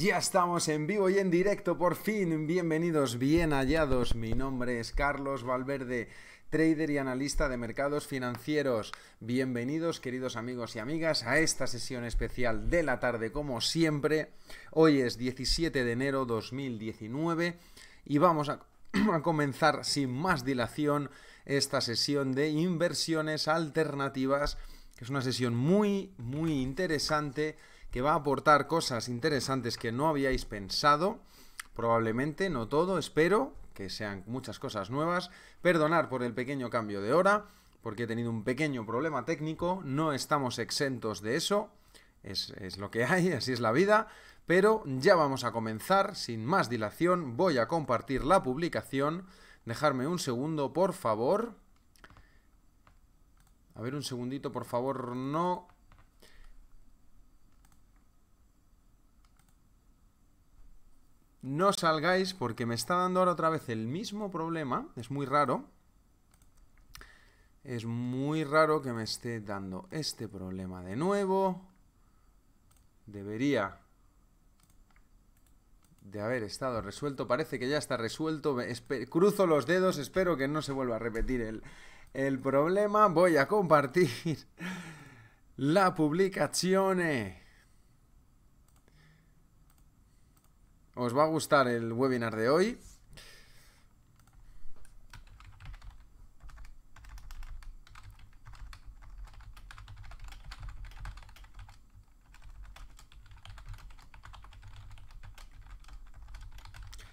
Ya estamos en vivo y en directo, por fin. Bienvenidos, bien hallados. Mi nombre es Carlos Valverde, trader y analista de mercados financieros. Bienvenidos, queridos amigos y amigas, a esta sesión especial de la tarde, como siempre. Hoy es 17 de enero 2019 y vamos a, comenzar sin más dilación esta sesión de inversiones alternativas, que es una sesión muy, muy interesante que va a aportar cosas interesantes que no habíais pensado, probablemente, no todo, espero que sean muchas cosas nuevas. Perdonar por el pequeño cambio de hora, porque he tenido un pequeño problema técnico, no estamos exentos de eso, es, es lo que hay, así es la vida, pero ya vamos a comenzar, sin más dilación, voy a compartir la publicación, dejarme un segundo, por favor. A ver, un segundito, por favor, no No salgáis porque me está dando ahora otra vez el mismo problema. Es muy raro. Es muy raro que me esté dando este problema de nuevo. Debería de haber estado resuelto. Parece que ya está resuelto. cruzo los dedos. Espero que no se vuelva a repetir el, el problema. Voy a compartir la publicación. Eh. Os va a gustar el webinar de hoy.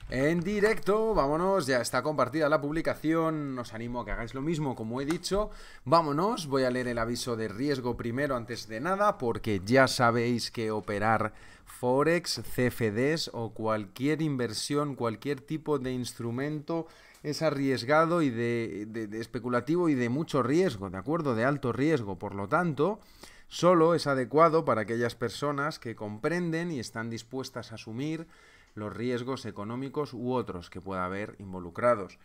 En directo, vámonos, ya está compartida la publicación, os animo a que hagáis lo mismo como he dicho, vámonos, voy a leer el aviso de riesgo primero antes de nada porque ya sabéis que operar forex, CFDs o cualquier inversión, cualquier tipo de instrumento es arriesgado y de, especulativo y de mucho riesgo, ¿de acuerdo? De alto riesgo. Por lo tanto, solo es adecuado para aquellas personas que comprenden y están dispuestas a asumir los riesgos económicos u otros que pueda haber involucrados.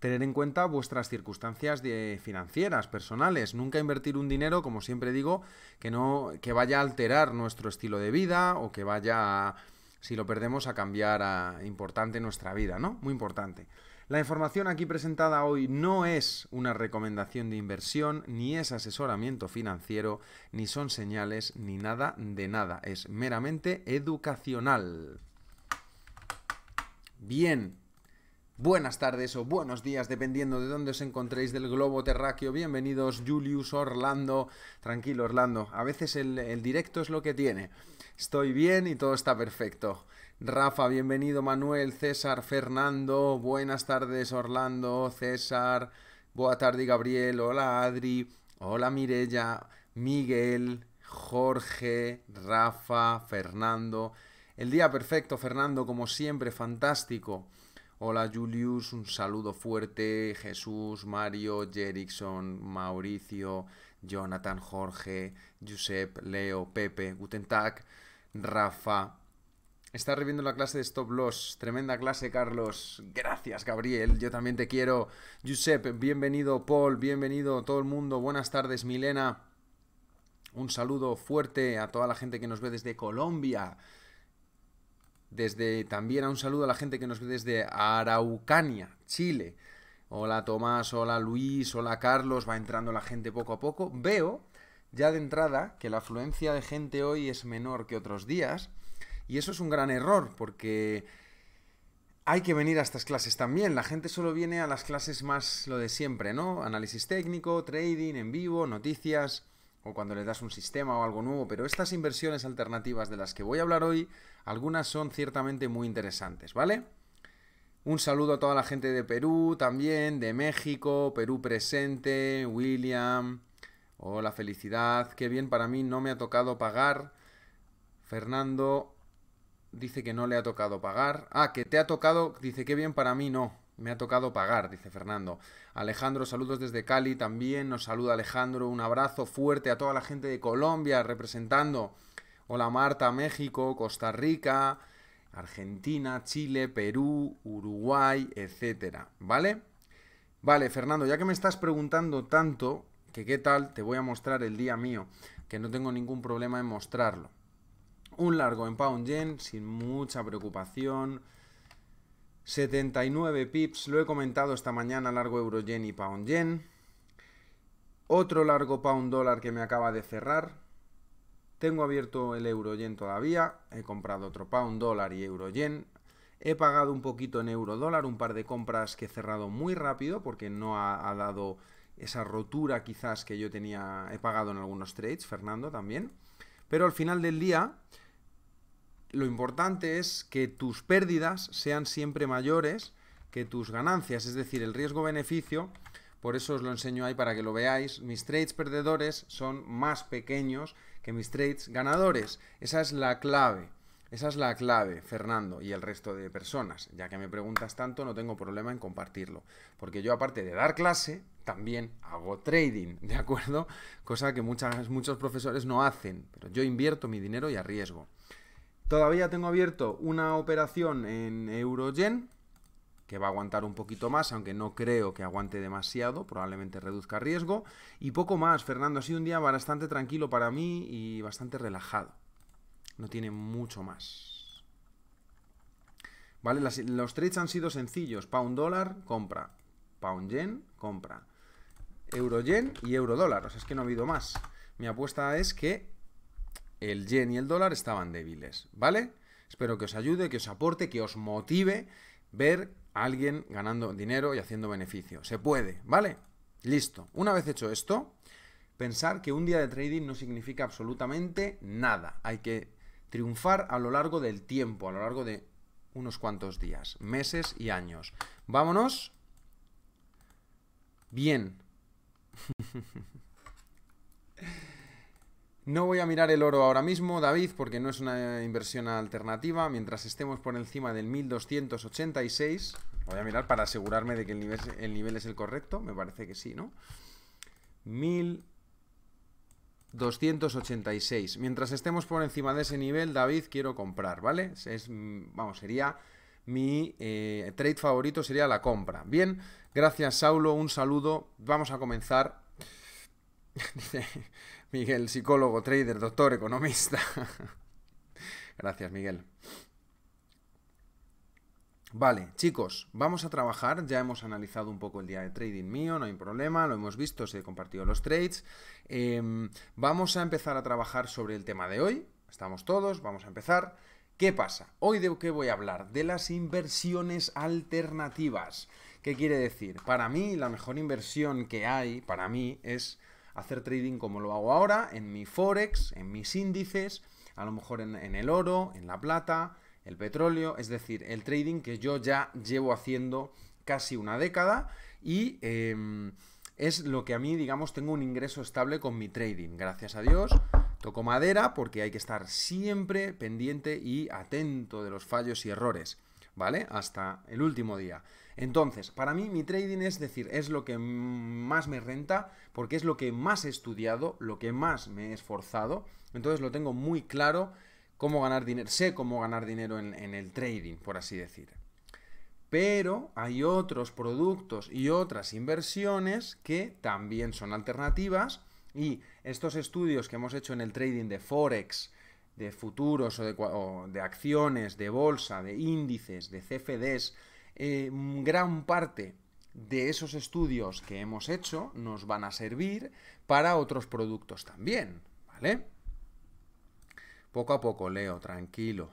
Tener en cuenta vuestras circunstancias eh, financieras, personales. Nunca invertir un dinero, como siempre digo, que no que vaya a alterar nuestro estilo de vida o que vaya, si lo perdemos, a cambiar importante nuestra vida, ¿no? Muy importante. La información aquí presentada hoy no es una recomendación de inversión, ni es asesoramiento financiero, ni son señales, ni nada de nada. Es meramente educacional. Bien, Buenas tardes o buenos días, dependiendo de dónde os encontréis del globo terráqueo. Bienvenidos, Julius Orlando. Tranquilo, Orlando. A veces el, directo es lo que tiene. Estoy bien y todo está perfecto. Rafa, bienvenido, Manuel, César, Fernando. Buenas tardes, Orlando, César. Buenas tardes, Gabriel. Hola, Adri. Hola, Mirella, Miguel, Jorge, Rafa, Fernando. El día perfecto, Fernando, como siempre, fantástico. Hola Julius, un saludo fuerte. Jesús, Mario, Jerickson, Mauricio, Jonathan, Jorge, Giuseppe, Leo, Pepe, Guten Tag, Rafa. Está reviendo la clase de Stop Loss. Tremenda clase, Carlos. Gracias, Gabriel. Yo también te quiero. Giuseppe, bienvenido. Paul, bienvenido. Todo el mundo. Buenas tardes, Milena. Un saludo fuerte a toda la gente que nos ve desde Colombia. Desde también a un saludo a la gente que nos ve desde Araucania, Chile. Hola Tomás, hola Luis, hola Carlos, va entrando la gente poco a poco. Veo ya de entrada que la afluencia de gente hoy es menor que otros días y eso es un gran error porque hay que venir a estas clases también. La gente solo viene a las clases más lo de siempre, ¿no? Análisis técnico, trading en vivo, noticias o cuando le das un sistema o algo nuevo, pero estas inversiones alternativas de las que voy a hablar hoy, algunas son ciertamente muy interesantes, ¿vale? Un saludo a toda la gente de Perú también, de México, Perú presente, William. Hola, felicidad. Qué bien para mí, no me ha tocado pagar. Fernando dice que no le ha tocado pagar. Ah, que te ha tocado, dice qué bien para mí, no. Me ha tocado pagar, dice Fernando. Alejandro, saludos desde Cali también. Nos saluda Alejandro. Un abrazo fuerte a toda la gente de Colombia representando. Hola Marta, México, Costa Rica, Argentina, Chile, Perú, Uruguay, etcétera. ¿Vale? Vale, Fernando, ya que me estás preguntando tanto que qué tal, te voy a mostrar el día mío, que no tengo ningún problema en mostrarlo. Un largo en pound yen sin mucha preocupación 79 pips, lo he comentado esta mañana, largo euro yen y pound yen. Otro largo pound dólar que me acaba de cerrar. Tengo abierto el euro yen todavía, he comprado otro pound dólar y euro yen. He pagado un poquito en euro dólar, un par de compras que he cerrado muy rápido porque no ha, ha dado esa rotura quizás que yo tenía, he pagado en algunos trades, Fernando también. Pero al final del día lo importante es que tus pérdidas sean siempre mayores que tus ganancias, es decir, el riesgo-beneficio, por eso os lo enseño ahí para que lo veáis, mis trades perdedores son más pequeños que mis trades ganadores. Esa es la clave, esa es la clave, Fernando, y el resto de personas. Ya que me preguntas tanto, no tengo problema en compartirlo, porque yo aparte de dar clase, también hago trading, ¿de acuerdo? Cosa que muchas, muchos profesores no hacen, pero yo invierto mi dinero y arriesgo. Todavía tengo abierto una operación en Eurogen, que va a aguantar un poquito más, aunque no creo que aguante demasiado, probablemente reduzca riesgo. Y poco más, Fernando, ha sido un día bastante tranquilo para mí y bastante relajado. No tiene mucho más. Vale, los trades han sido sencillos. Pound dólar, compra. Pound yen, compra. Euro yen y euro dólar. O sea, es que no ha habido más. Mi apuesta es que el yen y el dólar estaban débiles, ¿vale? Espero que os ayude, que os aporte, que os motive ver a alguien ganando dinero y haciendo beneficio. Se puede, ¿vale? Listo. Una vez hecho esto, pensar que un día de trading no significa absolutamente nada. Hay que triunfar a lo largo del tiempo, a lo largo de unos cuantos días, meses y años. Vámonos. Bien. No voy a mirar el oro ahora mismo, David, porque no es una inversión alternativa. Mientras estemos por encima del 1286, voy a mirar para asegurarme de que el nivel, es el correcto. Me parece que sí, ¿no? 1286. Mientras estemos por encima de ese nivel, David, quiero comprar, ¿vale? Es, vamos, sería mi eh, trade favorito, sería la compra. Bien, gracias, Saulo. Un saludo. Vamos a comenzar. Miguel, psicólogo, trader, doctor, economista. Gracias, Miguel. Vale, chicos, vamos a trabajar. Ya hemos analizado un poco el día de trading mío, no hay problema, lo hemos visto, se he compartido los trades. Em, vamos a empezar a trabajar sobre el tema de hoy. Estamos todos, vamos a empezar. ¿Qué pasa? Hoy de qué voy a hablar? De las inversiones alternativas. ¿Qué quiere decir? Para mí, la mejor inversión que hay, para mí, es hacer trading como lo hago ahora, en mi forex, en mis índices, a lo mejor en, el oro, en la plata, el petróleo, es decir, el trading que yo ya llevo haciendo casi una década y em, es lo que a mí, digamos, tengo un ingreso estable con mi trading, gracias a Dios. Toco madera porque hay que estar siempre pendiente y atento de los fallos y errores, ¿vale? Hasta el último día. Entonces, para mí mi trading es decir, es lo que más me renta, porque es lo que más he estudiado, lo que más me he esforzado. Entonces lo tengo muy claro cómo ganar dinero, sé cómo ganar dinero en, el trading, por así decir. Pero hay otros productos y otras inversiones que también son alternativas y estos estudios que hemos hecho en el trading de Forex, de futuros de, o de acciones, de bolsa, de índices, de CFDs, eh, gran parte de esos estudios que hemos hecho nos van a servir para otros productos también, ¿vale? Poco a poco, Leo, tranquilo.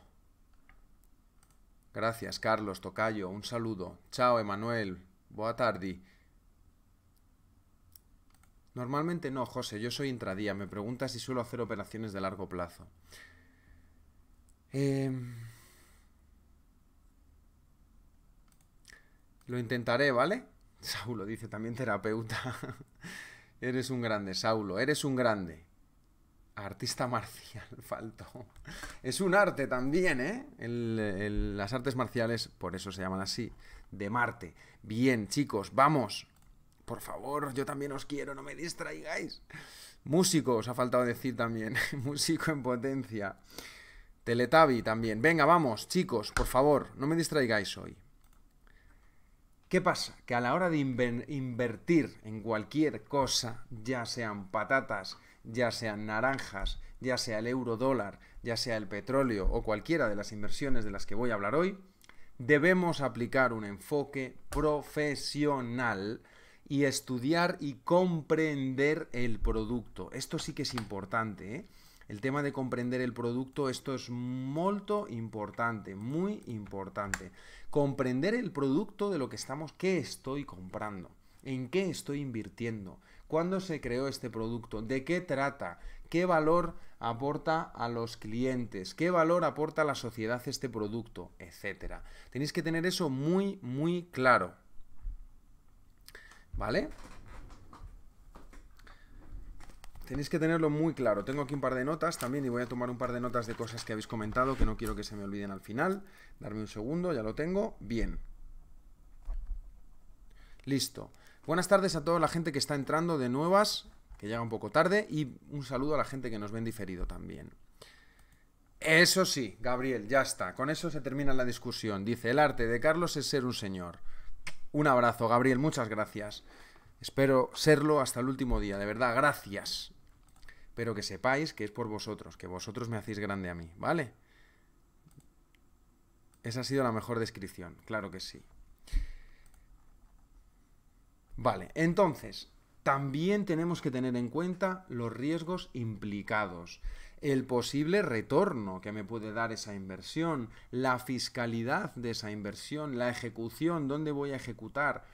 Gracias, Carlos, Tocayo, un saludo. Chao, Emanuel, boa tarde. Normalmente no, José, yo soy intradía. Me pregunta si suelo hacer operaciones de largo plazo. Eh... Lo intentaré, ¿vale? Saulo dice también terapeuta. Eres un grande, Saulo. Eres un grande. Artista marcial, faltó. Es un arte también, ¿eh? las artes marciales, por eso se llaman así, de Marte. Bien, chicos, vamos. Por favor, yo también os quiero, no me distraigáis. Músico, os ha faltado decir también. Músico en potencia. Teletabi también. Venga, vamos, chicos, por favor, no me distraigáis hoy. ¿Qué pasa? Que a la hora de invertir en cualquier cosa, ya sean patatas, ya sean naranjas, ya sea el euro dólar, ya sea el petróleo o cualquiera de las inversiones de las que voy a hablar hoy, debemos aplicar un enfoque profesional y estudiar y comprender el producto. Esto sí que es importante, ¿eh? El tema de comprender el producto, esto es molto importante, muy importante. Comprender el producto de lo que estamos, qué estoy comprando, en qué estoy invirtiendo, cuándo se creó este producto, de qué trata, qué valor aporta a los clientes, qué valor aporta a la sociedad este producto, etcétera. Tenéis que tener eso muy, muy claro. ¿Vale? Tenéis que tenerlo muy claro. Tengo aquí un par de notas también y voy a tomar un par de notas de cosas que habéis comentado que no quiero que se me olviden al final. Darme un segundo, ya lo tengo. Bien. Listo. Buenas tardes a toda la gente que está entrando de nuevas, que llega un poco tarde, y un saludo a la gente que nos ven diferido también. Eso sí, Gabriel, ya está. Con eso se termina la discusión. Dice, el arte de Carlos es ser un señor. Un abrazo, Gabriel, muchas gracias. Espero serlo hasta el último día, de verdad, gracias pero que sepáis que es por vosotros, que vosotros me hacéis grande a mí, ¿vale? Esa ha sido la mejor descripción, claro que sí. Vale, entonces, también tenemos que tener en cuenta los riesgos implicados, el posible retorno que me puede dar esa inversión, la fiscalidad de esa inversión, la ejecución, dónde voy a ejecutar,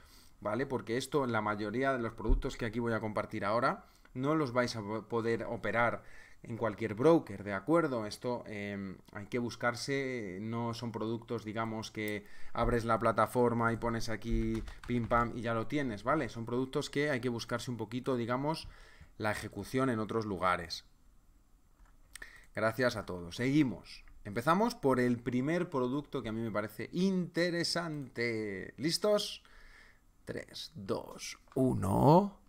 ¿vale? Porque esto en la mayoría de los productos que aquí voy a compartir ahora, no los vais a poder operar en cualquier broker, ¿de acuerdo? Esto em, hay que buscarse, no son productos, digamos, que abres la plataforma y pones aquí pim pam y ya lo tienes, ¿vale? Son productos que hay que buscarse un poquito, digamos, la ejecución en otros lugares. Gracias a todos. Seguimos. Empezamos por el primer producto que a mí me parece interesante. ¿Listos? 3, 2, 1.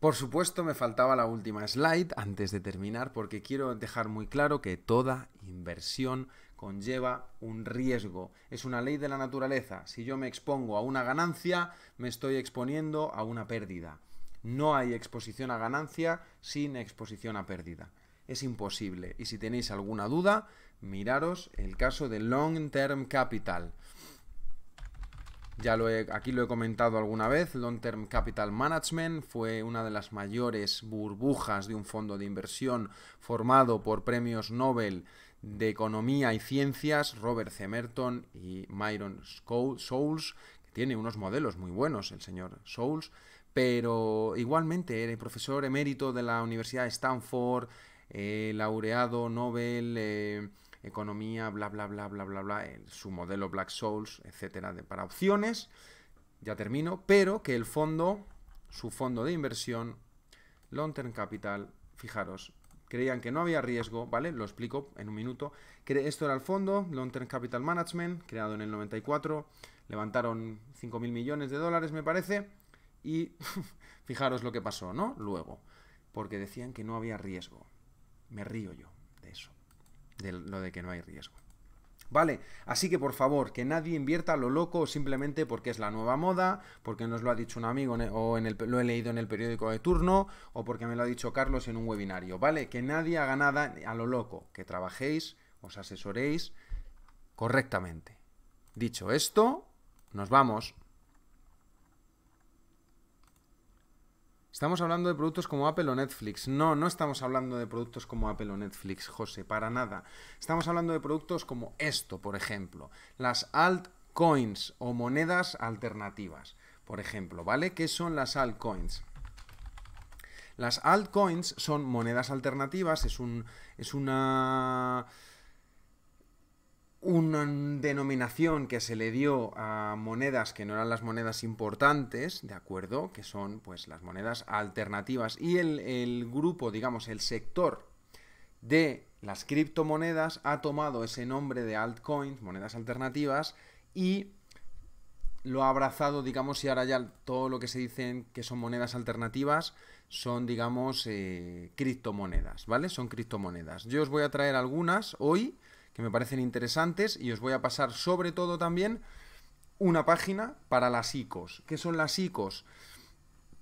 Por supuesto, me faltaba la última slide antes de terminar porque quiero dejar muy claro que toda inversión conlleva un riesgo. Es una ley de la naturaleza. Si yo me expongo a una ganancia, me estoy exponiendo a una pérdida. No hay exposición a ganancia sin exposición a pérdida. Es imposible. Y si tenéis alguna duda, miraros el caso de Long Term Capital. Ya lo he, aquí lo he comentado alguna vez, Long Term Capital Management fue una de las mayores burbujas de un fondo de inversión formado por premios Nobel de Economía y Ciencias, Robert C. Merton y Myron Souls, que tiene unos modelos muy buenos el señor souls pero igualmente era profesor emérito de la Universidad de Stanford, eh, laureado Nobel... Eh, economía, bla, bla, bla, bla, bla, bla, su modelo Black Souls, etcétera, de, para opciones. Ya termino, pero que el fondo, su fondo de inversión, Long Term Capital, fijaros, creían que no había riesgo, ¿vale? Lo explico en un minuto. Esto era el fondo, Long Term Capital Management, creado en el 94, levantaron 5.000 millones de dólares, me parece, y fijaros lo que pasó, ¿no? Luego, porque decían que no había riesgo. Me río yo de lo de que no hay riesgo. ¿Vale? Así que por favor, que nadie invierta lo loco simplemente porque es la nueva moda, porque nos lo ha dicho un amigo o en lo he leído en el periódico de turno o porque me lo ha dicho Carlos en un webinario, ¿vale? Que nadie haga nada a lo loco, que trabajéis, os asesoréis correctamente. Dicho esto, nos vamos. Estamos hablando de productos como Apple o Netflix. No, no estamos hablando de productos como Apple o Netflix, José, para nada. Estamos hablando de productos como esto, por ejemplo. Las altcoins o monedas alternativas, por ejemplo, ¿vale? ¿Qué son las altcoins? Las altcoins son monedas alternativas, es, un, es una una denominación que se le dio a monedas que no eran las monedas importantes, ¿de acuerdo? Que son pues las monedas alternativas. Y el, grupo, digamos, el sector de las criptomonedas ha tomado ese nombre de altcoins, monedas alternativas, y lo ha abrazado, digamos, y ahora ya todo lo que se dicen que son monedas alternativas son, digamos, eh, criptomonedas, ¿vale? Son criptomonedas. Yo os voy a traer algunas hoy me parecen interesantes y os voy a pasar sobre todo también una página para las ICOs. ¿Qué son las ICOs?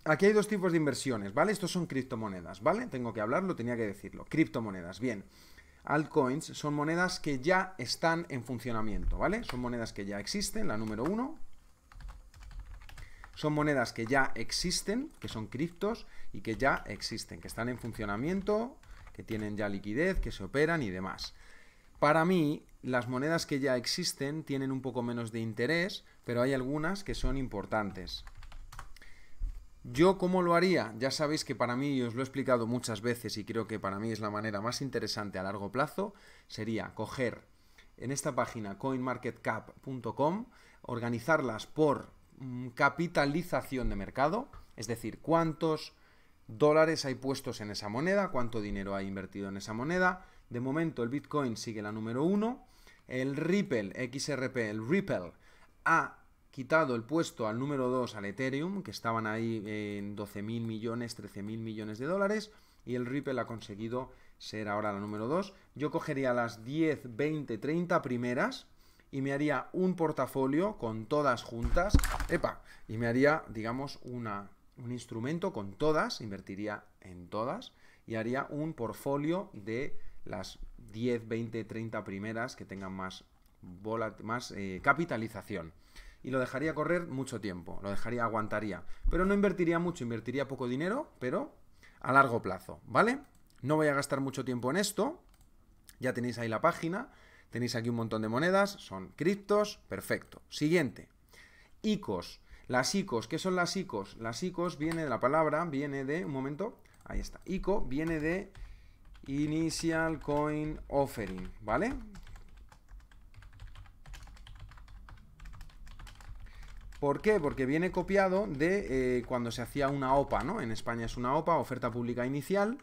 Aquí hay dos tipos de inversiones, ¿vale? Estos son criptomonedas, ¿vale? Tengo que hablarlo, tenía que decirlo. Criptomonedas, bien. Altcoins son monedas que ya están en funcionamiento, ¿vale? Son monedas que ya existen, la número uno, son monedas que ya existen, que son criptos y que ya existen, que están en funcionamiento, que tienen ya liquidez, que se operan y demás. Para mí, las monedas que ya existen tienen un poco menos de interés, pero hay algunas que son importantes. ¿Yo cómo lo haría? Ya sabéis que para mí, y os lo he explicado muchas veces y creo que para mí es la manera más interesante a largo plazo, sería coger en esta página coinmarketcap.com, organizarlas por mm, capitalización de mercado, es decir, cuántos dólares hay puestos en esa moneda, cuánto dinero hay invertido en esa moneda, de momento el Bitcoin sigue la número 1. El Ripple, XRP, el Ripple ha quitado el puesto al número 2 al Ethereum, que estaban ahí en 12.000 millones, 13.000 millones de dólares. Y el Ripple ha conseguido ser ahora la número 2. Yo cogería las 10, 20, 30 primeras y me haría un portafolio con todas juntas. ¡Epa! Y me haría, digamos, un instrumento con todas, invertiría en todas y haría un portafolio de las 10, 20, 30 primeras que tengan más, más eh, capitalización. Y lo dejaría correr mucho tiempo, lo dejaría, aguantaría. Pero no invertiría mucho, invertiría poco dinero, pero a largo plazo, ¿vale? No voy a gastar mucho tiempo en esto. Ya tenéis ahí la página, tenéis aquí un montón de monedas, son criptos, perfecto. Siguiente, ICOs. Las ICOs, ¿qué son las ICOs? Las ICOs viene de la palabra, viene de, un momento, ahí está, ICO viene de Initial Coin Offering, ¿vale? ¿Por qué? Porque viene copiado de eh, cuando se hacía una OPA, ¿no? En España es una OPA, oferta pública inicial.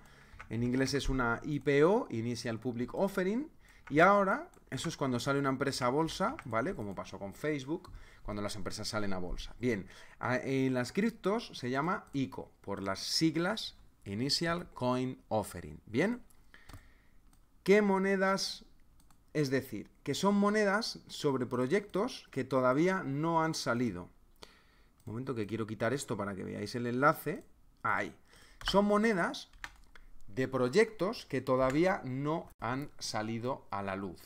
En inglés es una IPO, Initial Public Offering. Y ahora, eso es cuando sale una empresa a bolsa, ¿vale? Como pasó con Facebook, cuando las empresas salen a bolsa. Bien, en las criptos se llama ICO, por las siglas Initial Coin Offering. Bien. ¿Qué monedas? Es decir, que son monedas sobre proyectos que todavía no han salido. Un momento que quiero quitar esto para que veáis el enlace. Ahí. Son monedas de proyectos que todavía no han salido a la luz.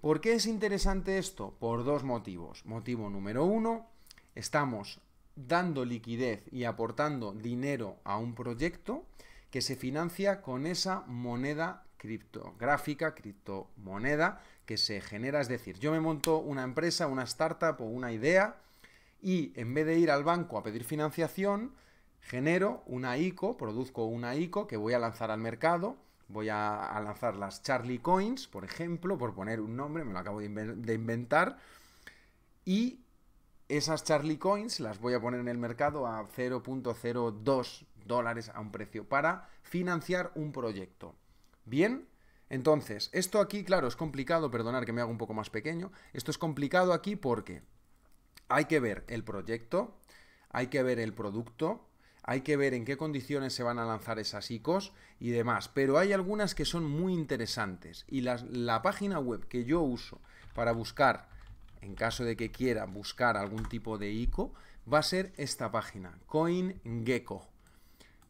¿Por qué es interesante esto? Por dos motivos. Motivo número uno, estamos dando liquidez y aportando dinero a un proyecto que se financia con esa moneda criptográfica, criptomoneda que se genera. Es decir, yo me monto una empresa, una startup o una idea y en vez de ir al banco a pedir financiación, genero una ICO, produzco una ICO que voy a lanzar al mercado. Voy a, lanzar las Charlie Coins, por ejemplo, por poner un nombre, me lo acabo de inventar. Y esas Charlie Coins las voy a poner en el mercado a 0.02 dólares a un precio para financiar un proyecto. ¿Bien? Entonces, esto aquí, claro, es complicado, perdonar que me hago un poco más pequeño, esto es complicado aquí porque hay que ver el proyecto, hay que ver el producto, hay que ver en qué condiciones se van a lanzar esas ICOs y demás, pero hay algunas que son muy interesantes y la página web que yo uso para buscar, en caso de que quiera buscar algún tipo de ICO, va a ser esta página, CoinGecko.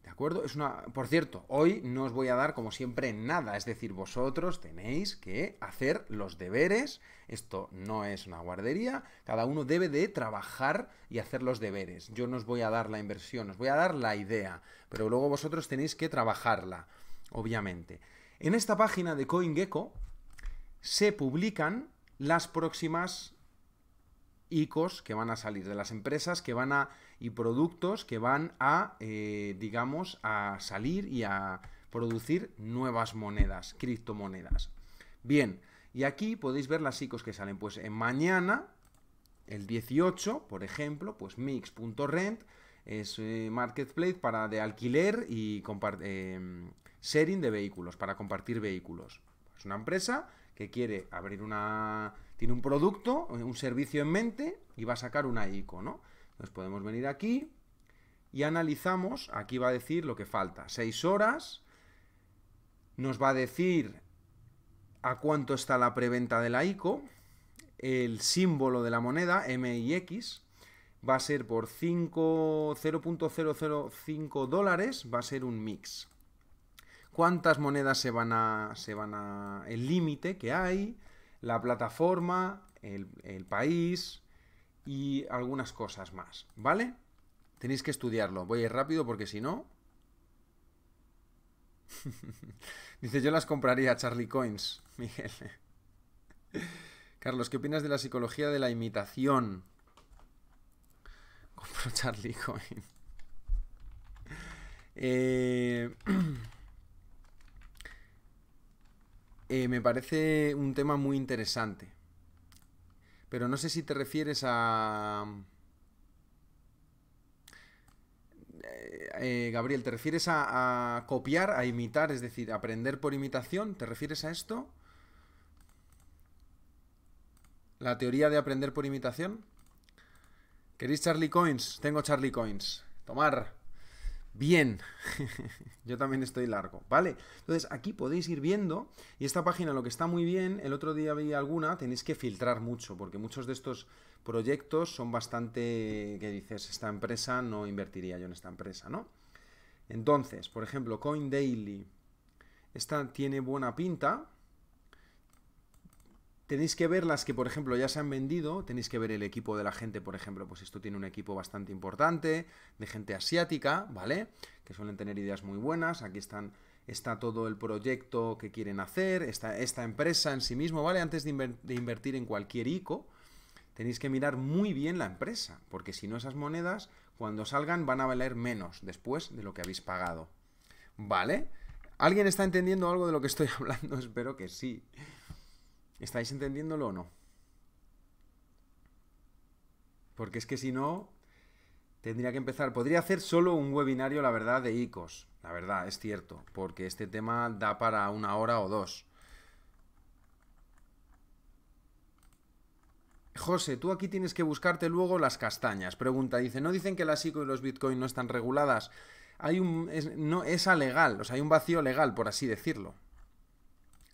¿De acuerdo? Es una. Por cierto, hoy no os voy a dar, como siempre, nada. Es decir, vosotros tenéis que hacer los deberes. Esto no es una guardería. Cada uno debe de trabajar y hacer los deberes. Yo no os voy a dar la inversión, os voy a dar la idea. Pero luego vosotros tenéis que trabajarla, obviamente. En esta página de CoinGecko se publican las próximas ICOs que van a salir de las empresas que van a y productos que van a, eh, digamos, a salir y a producir nuevas monedas, criptomonedas. Bien, y aquí podéis ver las ICOs que salen. Pues en mañana, el 18, por ejemplo, pues mix.rent es eh, marketplace para de alquiler y em, sharing de vehículos, para compartir vehículos. Es una empresa que quiere abrir una... tiene un producto, un servicio en mente y va a sacar una ICO, ¿no? Nos podemos venir aquí y analizamos, aquí va a decir lo que falta, 6 horas, nos va a decir a cuánto está la preventa de la ICO, el símbolo de la moneda, MIX, va a ser por 0.005 dólares, va a ser un mix. ¿Cuántas monedas se van a... Se van a el límite que hay, la plataforma, el país, y algunas cosas más, ¿vale? Tenéis que estudiarlo. Voy a ir rápido porque si no... Dice, yo las compraría, Charlie Coins, Miguel. Carlos, ¿qué opinas de la psicología de la imitación? Compro Charlie Coin. Eh, eh, me parece un tema muy interesante, pero no sé si te refieres a... Eh, eh, Gabriel, ¿te refieres a, a, copiar, a imitar, es decir, aprender por imitación? ¿Te refieres a esto? ¿La teoría de aprender por imitación? ¿Queréis Charlie Coins? Tengo Charlie Coins. Tomar. Bien, yo también estoy largo, ¿vale? Entonces aquí podéis ir viendo, y esta página lo que está muy bien, el otro día vi alguna, tenéis que filtrar mucho, porque muchos de estos proyectos son bastante, que dices, esta empresa no invertiría yo en esta empresa, ¿no? Entonces, por ejemplo, Coin Daily esta tiene buena pinta, tenéis que ver las que, por ejemplo, ya se han vendido, tenéis que ver el equipo de la gente, por ejemplo, pues esto tiene un equipo bastante importante, de gente asiática, ¿vale? Que suelen tener ideas muy buenas, aquí están, está todo el proyecto que quieren hacer, está esta empresa en sí mismo, ¿vale? Antes de, de invertir en cualquier ICO, tenéis que mirar muy bien la empresa, porque si no esas monedas, cuando salgan, van a valer menos después de lo que habéis pagado, ¿vale? ¿Alguien está entendiendo algo de lo que estoy hablando? Espero que sí. ¿Estáis entendiéndolo o no? Porque es que si no, tendría que empezar. Podría hacer solo un webinario, la verdad, de ICOs. La verdad, es cierto. Porque este tema da para una hora o dos. José, tú aquí tienes que buscarte luego las castañas. Pregunta, dice, ¿no dicen que las ICO y los Bitcoin no están reguladas? Hay un... no, es alegal, o sea, hay un vacío legal, por así decirlo.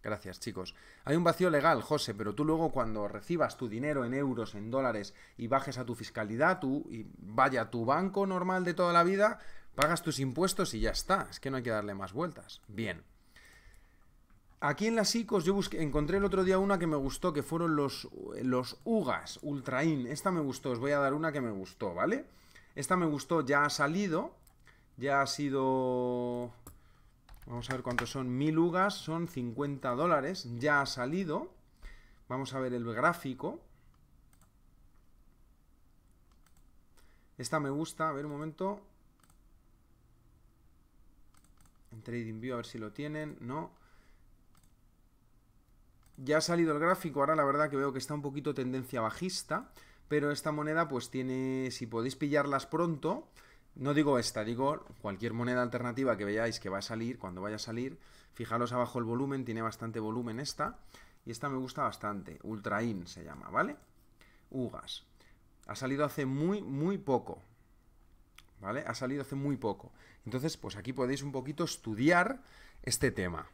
Gracias, chicos. Hay un vacío legal, José, pero tú luego cuando recibas tu dinero en euros, en dólares y bajes a tu fiscalidad, tú y vaya a tu banco normal de toda la vida, pagas tus impuestos y ya está. Es que no hay que darle más vueltas. Bien. Aquí en las ICOs yo encontré el otro día una que me gustó, que fueron los, los UGAS, Ultrain. Esta me gustó, os voy a dar una que me gustó, ¿vale? Esta me gustó, ya ha salido, ya ha sido a ver cuántos son. mil UGAs son 50 dólares. Ya ha salido. Vamos a ver el gráfico. Esta me gusta. A ver un momento. En TradingView a ver si lo tienen. No. Ya ha salido el gráfico. Ahora la verdad que veo que está un poquito tendencia bajista. Pero esta moneda pues tiene... Si podéis pillarlas pronto no digo esta, digo cualquier moneda alternativa que veáis que va a salir, cuando vaya a salir. Fijaros abajo el volumen, tiene bastante volumen esta. Y esta me gusta bastante, Ultrain se llama, ¿vale? Ugas. Ha salido hace muy, muy poco. ¿Vale? Ha salido hace muy poco. Entonces, pues aquí podéis un poquito estudiar este tema.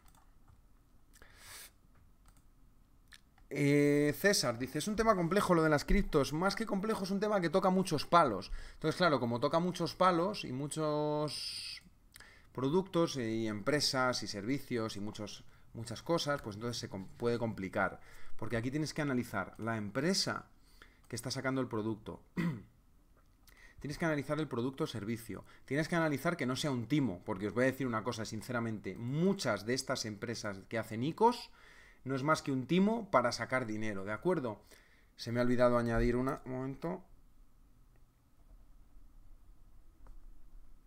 Eh, César dice, es un tema complejo lo de las criptos, más que complejo es un tema que toca muchos palos. Entonces, claro, como toca muchos palos y muchos productos y empresas y servicios y muchas cosas, pues entonces se puede complicar. Porque aquí tienes que analizar la empresa que está sacando el producto. tienes que analizar el producto servicio. Tienes que analizar que no sea un timo, porque os voy a decir una cosa, sinceramente, muchas de estas empresas que hacen ICOs no es más que un timo para sacar dinero, ¿de acuerdo? Se me ha olvidado añadir una... Un momento.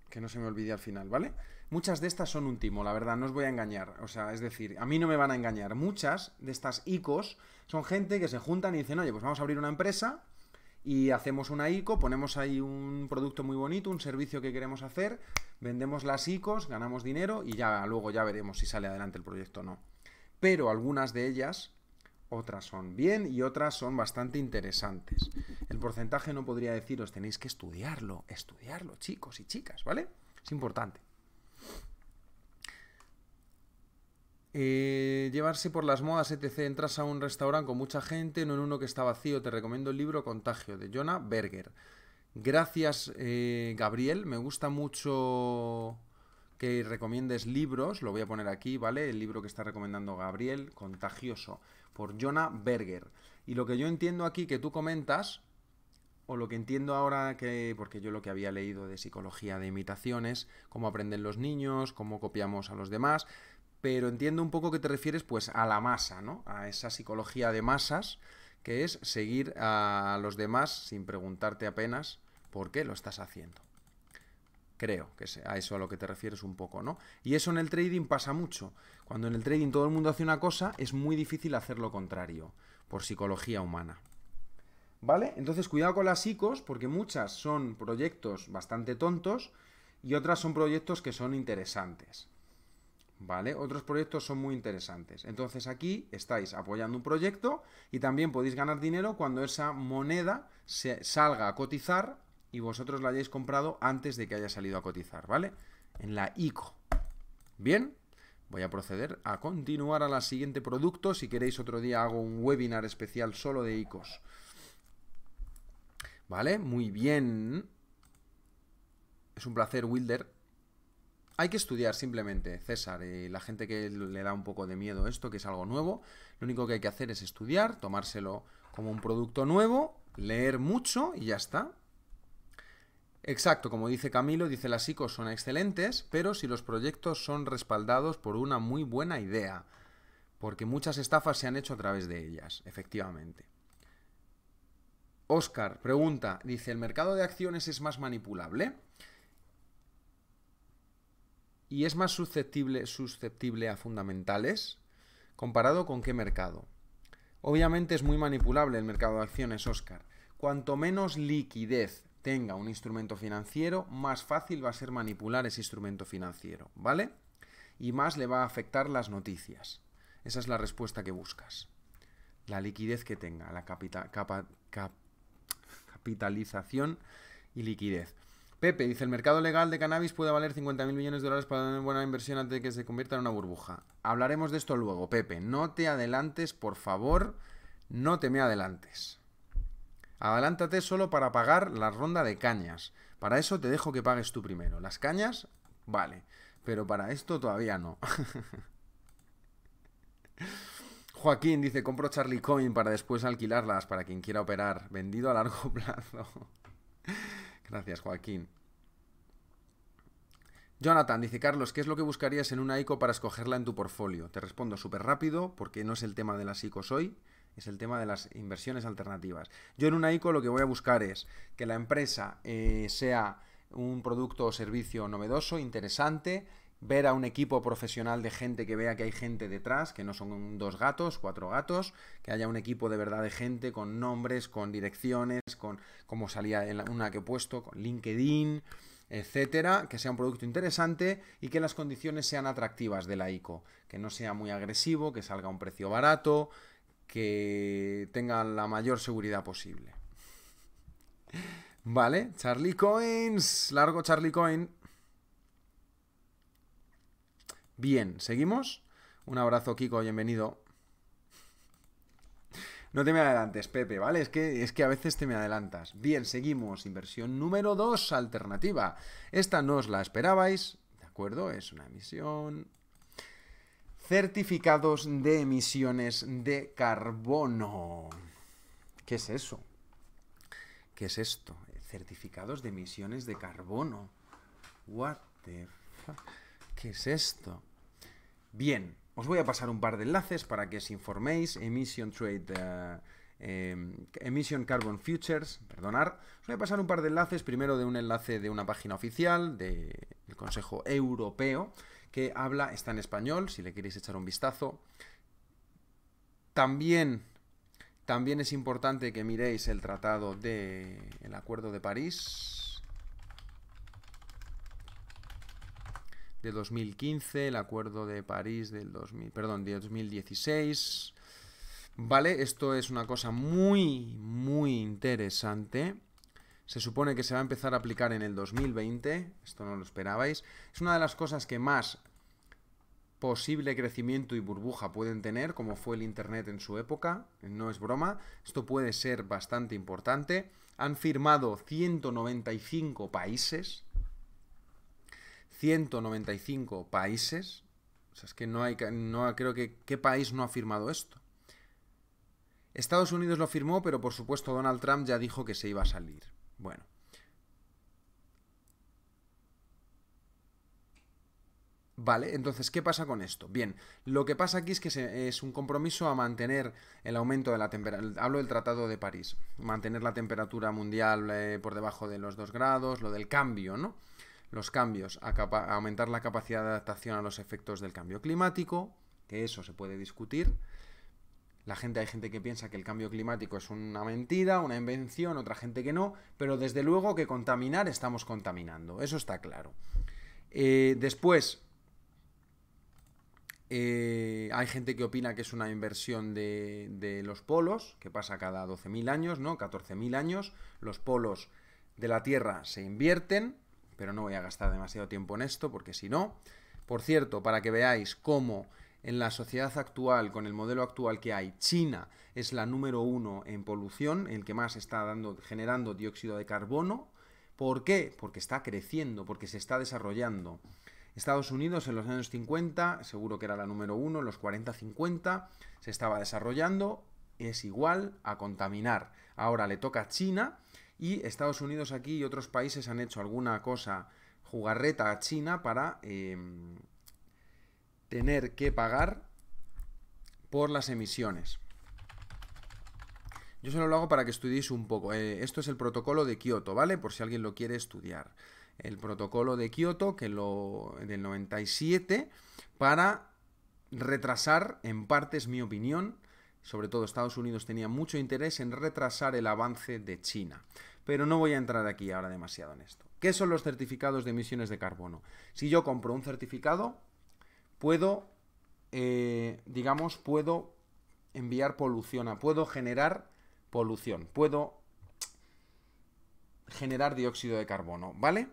Que no se me olvide al final, ¿vale? Muchas de estas son un timo, la verdad, no os voy a engañar. O sea, es decir, a mí no me van a engañar. Muchas de estas ICOs son gente que se juntan y dicen, oye, pues vamos a abrir una empresa y hacemos una ICO, ponemos ahí un producto muy bonito, un servicio que queremos hacer, vendemos las ICOs, ganamos dinero y ya luego ya veremos si sale adelante el proyecto o no pero algunas de ellas, otras son bien y otras son bastante interesantes. El porcentaje no podría deciros, tenéis que estudiarlo, estudiarlo, chicos y chicas, ¿vale? Es importante. Eh, llevarse por las modas, etc. Entras a un restaurante con mucha gente, no en uno que está vacío. Te recomiendo el libro Contagio de Jonah Berger. Gracias, eh, Gabriel. Me gusta mucho que recomiendes libros, lo voy a poner aquí, ¿vale? El libro que está recomendando Gabriel, Contagioso, por Jonah Berger. Y lo que yo entiendo aquí que tú comentas, o lo que entiendo ahora que, porque yo lo que había leído de psicología de imitaciones, cómo aprenden los niños, cómo copiamos a los demás, pero entiendo un poco que te refieres pues a la masa, ¿no? A esa psicología de masas, que es seguir a los demás sin preguntarte apenas por qué lo estás haciendo. Creo que a eso a lo que te refieres un poco, ¿no? Y eso en el trading pasa mucho. Cuando en el trading todo el mundo hace una cosa, es muy difícil hacer lo contrario, por psicología humana. ¿Vale? Entonces, cuidado con las ICOs, porque muchas son proyectos bastante tontos y otras son proyectos que son interesantes. ¿Vale? Otros proyectos son muy interesantes. Entonces aquí estáis apoyando un proyecto y también podéis ganar dinero cuando esa moneda se salga a cotizar y vosotros la hayáis comprado antes de que haya salido a cotizar, ¿vale? En la ICO. Bien, voy a proceder a continuar a la siguiente producto. Si queréis otro día hago un webinar especial solo de ICOs. ¿Vale? Muy bien. Es un placer, Wilder. Hay que estudiar simplemente, César, y la gente que le da un poco de miedo esto, que es algo nuevo, lo único que hay que hacer es estudiar, tomárselo como un producto nuevo, leer mucho y ya está. Exacto, como dice Camilo, dice las ICOs son excelentes, pero si los proyectos son respaldados por una muy buena idea, porque muchas estafas se han hecho a través de ellas, efectivamente. Oscar pregunta, dice, ¿el mercado de acciones es más manipulable? ¿Y es más susceptible, susceptible a fundamentales? ¿Comparado con qué mercado? Obviamente es muy manipulable el mercado de acciones, Oscar. Cuanto menos liquidez tenga un instrumento financiero, más fácil va a ser manipular ese instrumento financiero, ¿vale? Y más le va a afectar las noticias. Esa es la respuesta que buscas. La liquidez que tenga, la capitalización y liquidez. Pepe dice, el mercado legal de cannabis puede valer 50.000 millones de dólares para una buena inversión antes de que se convierta en una burbuja. Hablaremos de esto luego, Pepe. No te adelantes, por favor. No te me adelantes. Adelántate solo para pagar la ronda de cañas. Para eso te dejo que pagues tú primero. Las cañas, vale. Pero para esto todavía no. Joaquín dice, compro Charlie Coin para después alquilarlas para quien quiera operar. Vendido a largo plazo. Gracias, Joaquín. Jonathan dice, Carlos, ¿qué es lo que buscarías en una ICO para escogerla en tu portfolio? Te respondo súper rápido, porque no es el tema de las ICOs hoy es el tema de las inversiones alternativas. Yo en una ICO lo que voy a buscar es que la empresa eh, sea un producto o servicio novedoso, interesante, ver a un equipo profesional de gente que vea que hay gente detrás, que no son dos gatos, cuatro gatos, que haya un equipo de verdad de gente con nombres, con direcciones, con como salía en una que he puesto, con LinkedIn, etcétera, que sea un producto interesante y que las condiciones sean atractivas de la ICO, que no sea muy agresivo, que salga a un precio barato, que tengan la mayor seguridad posible. Vale, Charlie Coins. Largo Charlie Coin. Bien, ¿seguimos? Un abrazo, Kiko, bienvenido. No te me adelantes, Pepe, ¿vale? Es que, es que a veces te me adelantas. Bien, seguimos. Inversión número 2, alternativa. Esta no os la esperabais, ¿de acuerdo? Es una emisión certificados de emisiones de carbono. ¿Qué es eso? ¿Qué es esto? Certificados de emisiones de carbono. What ¿Qué es esto? Bien, os voy a pasar un par de enlaces para que os informéis. Emission Trade. Eh, eh, Emission Carbon Futures, perdonar. Os voy a pasar un par de enlaces, primero de un enlace de una página oficial del Consejo Europeo, que habla, está en español, si le queréis echar un vistazo. También, también es importante que miréis el tratado de el Acuerdo de París de 2015, el Acuerdo de París del 2000, perdón, de 2016. Vale, esto es una cosa muy, muy interesante se supone que se va a empezar a aplicar en el 2020, esto no lo esperabais, es una de las cosas que más posible crecimiento y burbuja pueden tener, como fue el Internet en su época, no es broma, esto puede ser bastante importante. Han firmado 195 países, 195 países, o sea, es que no hay, no creo que, ¿qué país no ha firmado esto? Estados Unidos lo firmó, pero por supuesto Donald Trump ya dijo que se iba a salir. Bueno. Vale, entonces, ¿qué pasa con esto? Bien, lo que pasa aquí es que es un compromiso a mantener el aumento de la temperatura, hablo del Tratado de París, mantener la temperatura mundial eh, por debajo de los 2 grados, lo del cambio, ¿no? Los cambios, aumentar la capacidad de adaptación a los efectos del cambio climático, que eso se puede discutir, la gente, hay gente que piensa que el cambio climático es una mentira, una invención, otra gente que no, pero desde luego que contaminar estamos contaminando, eso está claro. Eh, después, eh, hay gente que opina que es una inversión de, de los polos, que pasa cada 12.000 años, ¿no? 14.000 años, los polos de la Tierra se invierten, pero no voy a gastar demasiado tiempo en esto, porque si no, por cierto, para que veáis cómo en la sociedad actual, con el modelo actual que hay, China es la número uno en polución, el que más está dando, generando dióxido de carbono. ¿Por qué? Porque está creciendo, porque se está desarrollando. Estados Unidos en los años 50, seguro que era la número uno, en los 40-50, se estaba desarrollando, es igual a contaminar. Ahora le toca a China y Estados Unidos aquí y otros países han hecho alguna cosa jugarreta a China para eh, tener que pagar por las emisiones. Yo solo lo hago para que estudiéis un poco. Eh, esto es el protocolo de Kioto, ¿vale? Por si alguien lo quiere estudiar. El protocolo de Kioto, que lo del 97, para retrasar, en parte es mi opinión, sobre todo Estados Unidos tenía mucho interés en retrasar el avance de China. Pero no voy a entrar aquí ahora demasiado en esto. ¿Qué son los certificados de emisiones de carbono? Si yo compro un certificado, puedo, eh, digamos, puedo enviar polución a, puedo generar polución, puedo generar dióxido de carbono, ¿vale?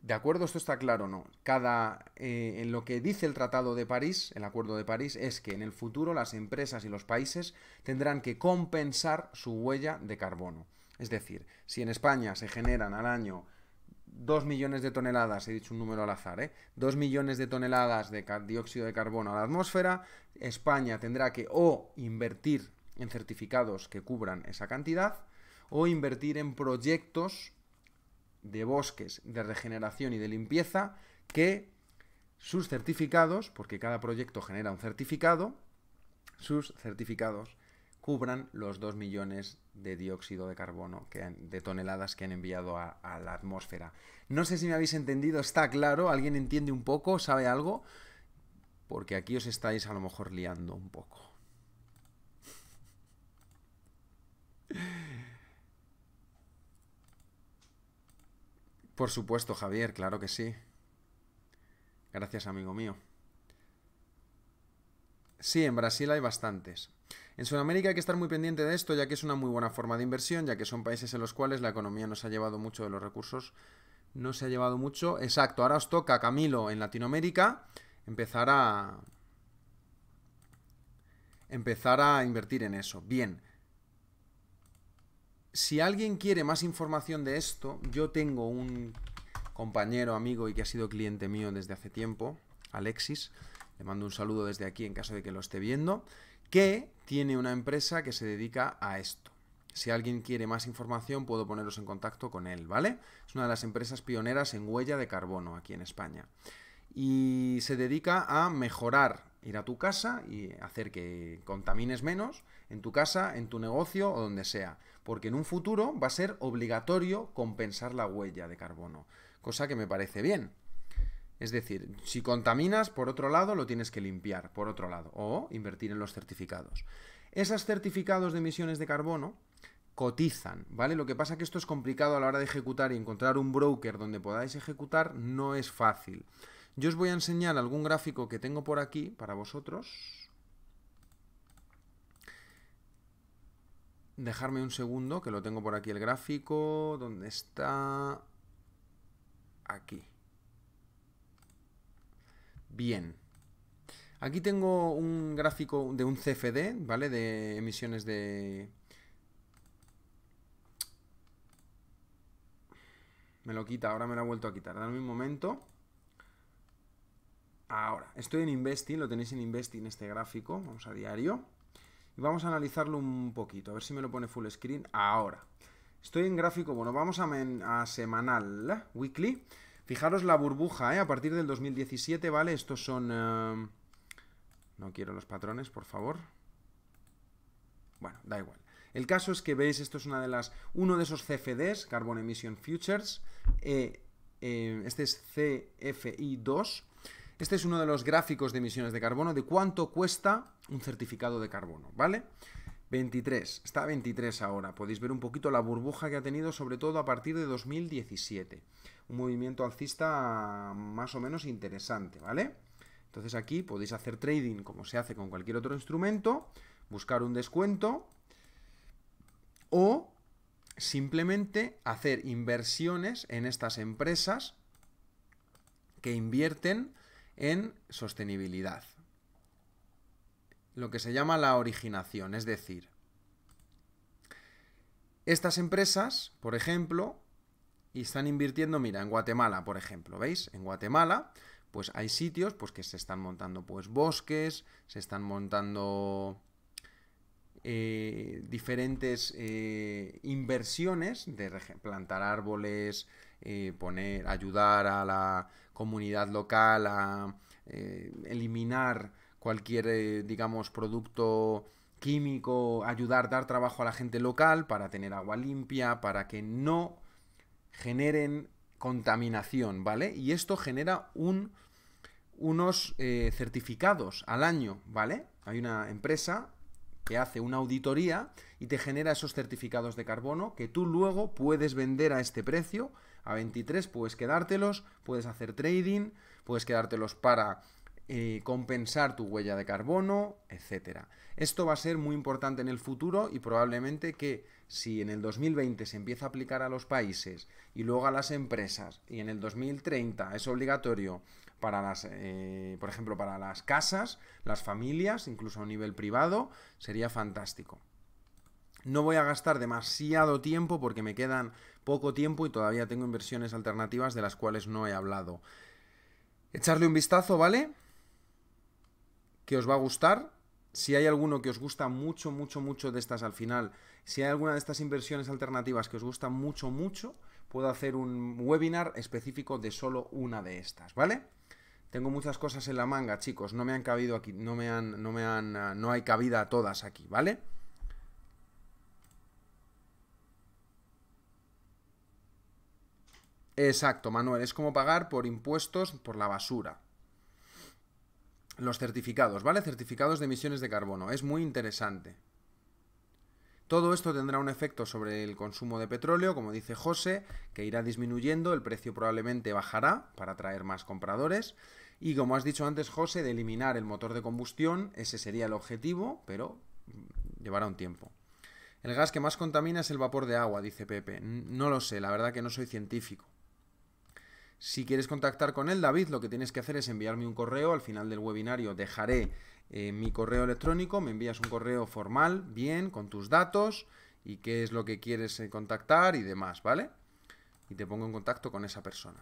¿De acuerdo? Esto está claro, o ¿no? Cada. Eh, en lo que dice el Tratado de París, el Acuerdo de París, es que en el futuro las empresas y los países tendrán que compensar su huella de carbono. Es decir, si en España se generan al año 2 millones de toneladas, he dicho un número al azar, ¿eh? 2 millones de toneladas de dióxido de carbono a la atmósfera, España tendrá que o invertir en certificados que cubran esa cantidad, o invertir en proyectos de bosques de regeneración y de limpieza que sus certificados, porque cada proyecto genera un certificado, sus certificados cubran los 2 millones de de dióxido de carbono, que de toneladas que han enviado a, a, la atmósfera. No sé si me habéis entendido, está claro, alguien entiende un poco, sabe algo, porque aquí os estáis a lo mejor liando un poco. Por supuesto, Javier, claro que sí. Gracias, amigo mío. Sí, en Brasil hay bastantes. En Sudamérica hay que estar muy pendiente de esto, ya que es una muy buena forma de inversión, ya que son países en los cuales la economía no se ha llevado mucho de los recursos. No se ha llevado mucho. Exacto, ahora os toca, Camilo, en Latinoamérica, empezar a. empezar a invertir en eso. Bien. Si alguien quiere más información de esto, yo tengo un compañero, amigo y que ha sido cliente mío desde hace tiempo, Alexis. Le mando un saludo desde aquí en caso de que lo esté viendo que tiene una empresa que se dedica a esto. Si alguien quiere más información, puedo poneros en contacto con él, ¿vale? Es una de las empresas pioneras en huella de carbono aquí en España. Y se dedica a mejorar, ir a tu casa y hacer que contamines menos en tu casa, en tu negocio o donde sea. Porque en un futuro va a ser obligatorio compensar la huella de carbono, cosa que me parece bien. Es decir, si contaminas, por otro lado, lo tienes que limpiar, por otro lado, o invertir en los certificados. Esos certificados de emisiones de carbono cotizan, ¿vale? Lo que pasa es que esto es complicado a la hora de ejecutar y encontrar un broker donde podáis ejecutar no es fácil. Yo os voy a enseñar algún gráfico que tengo por aquí para vosotros. Dejarme un segundo, que lo tengo por aquí el gráfico. ¿Dónde está? Aquí. Bien. Aquí tengo un gráfico de un CFD, ¿vale? De emisiones de... Me lo quita, ahora me lo ha vuelto a quitar. Dame un momento. Ahora, estoy en Investing, lo tenéis en Investing este gráfico, vamos a diario. Y vamos a analizarlo un poquito, a ver si me lo pone full screen. Ahora, estoy en gráfico, bueno, vamos a, semanal, weekly. Fijaros la burbuja, ¿eh? A partir del 2017, ¿vale? Estos son... Eh, no quiero los patrones, por favor. Bueno, da igual. El caso es que veis, esto es una de las, uno de esos CFDs, Carbon Emission Futures. Eh, eh, este es CFI2. Este es uno de los gráficos de emisiones de carbono, de cuánto cuesta un certificado de carbono, ¿vale? 23, está a 23 ahora. Podéis ver un poquito la burbuja que ha tenido, sobre todo a partir de 2017 un movimiento alcista más o menos interesante, ¿vale? Entonces aquí podéis hacer trading como se hace con cualquier otro instrumento, buscar un descuento o simplemente hacer inversiones en estas empresas que invierten en sostenibilidad. Lo que se llama la originación, es decir, estas empresas, por ejemplo, y están invirtiendo, mira, en Guatemala, por ejemplo, ¿veis? En Guatemala, pues hay sitios pues, que se están montando pues, bosques, se están montando eh, diferentes eh, inversiones de plantar árboles, eh, poner, ayudar a la comunidad local a eliminar cualquier, digamos, producto químico, ayudar, dar trabajo a la gente local para tener agua limpia, para que no generen contaminación, ¿vale? Y esto genera unos eh, certificados al año, ¿vale? Hay una empresa que hace una auditoría y te genera esos certificados de carbono que tú luego puedes vender a este precio. A 23 puedes quedártelos, puedes hacer trading, puedes quedártelos para eh, compensar tu huella de carbono, etcétera. Esto va a ser muy importante en el futuro y probablemente que si en el 2020 se empieza a aplicar a los países y luego a las empresas y en el 2030 es obligatorio para las, eh, por ejemplo, para las casas, las familias, incluso a nivel privado, sería fantástico. No voy a gastar demasiado tiempo porque me quedan poco tiempo y todavía tengo inversiones alternativas de las cuales no he hablado. Echarle un vistazo, ¿vale? que os va a gustar. Si hay alguno que os gusta mucho, mucho, mucho de estas al final, si hay alguna de estas inversiones alternativas que os gusta mucho, mucho, puedo hacer un webinar específico de solo una de estas, ¿vale? Tengo muchas cosas en la manga, chicos, no me han cabido aquí, no me han, no me han, ah, no hay cabida a todas aquí, ¿vale? Exacto, Manuel, es como pagar por impuestos por la basura los certificados, ¿vale? Certificados de emisiones de carbono. Es muy interesante. Todo esto tendrá un efecto sobre el consumo de petróleo, como dice José, que irá disminuyendo, el precio probablemente bajará para atraer más compradores. Y como has dicho antes, José, de eliminar el motor de combustión, ese sería el objetivo, pero llevará un tiempo. El gas que más contamina es el vapor de agua, dice Pepe. No lo sé, la verdad que no soy científico. Si quieres contactar con él, David, lo que tienes que hacer es enviarme un correo. Al final del webinario dejaré eh, mi correo electrónico. Me envías un correo formal, bien, con tus datos y qué es lo que quieres eh, contactar y demás, ¿vale? Y te pongo en contacto con esa persona.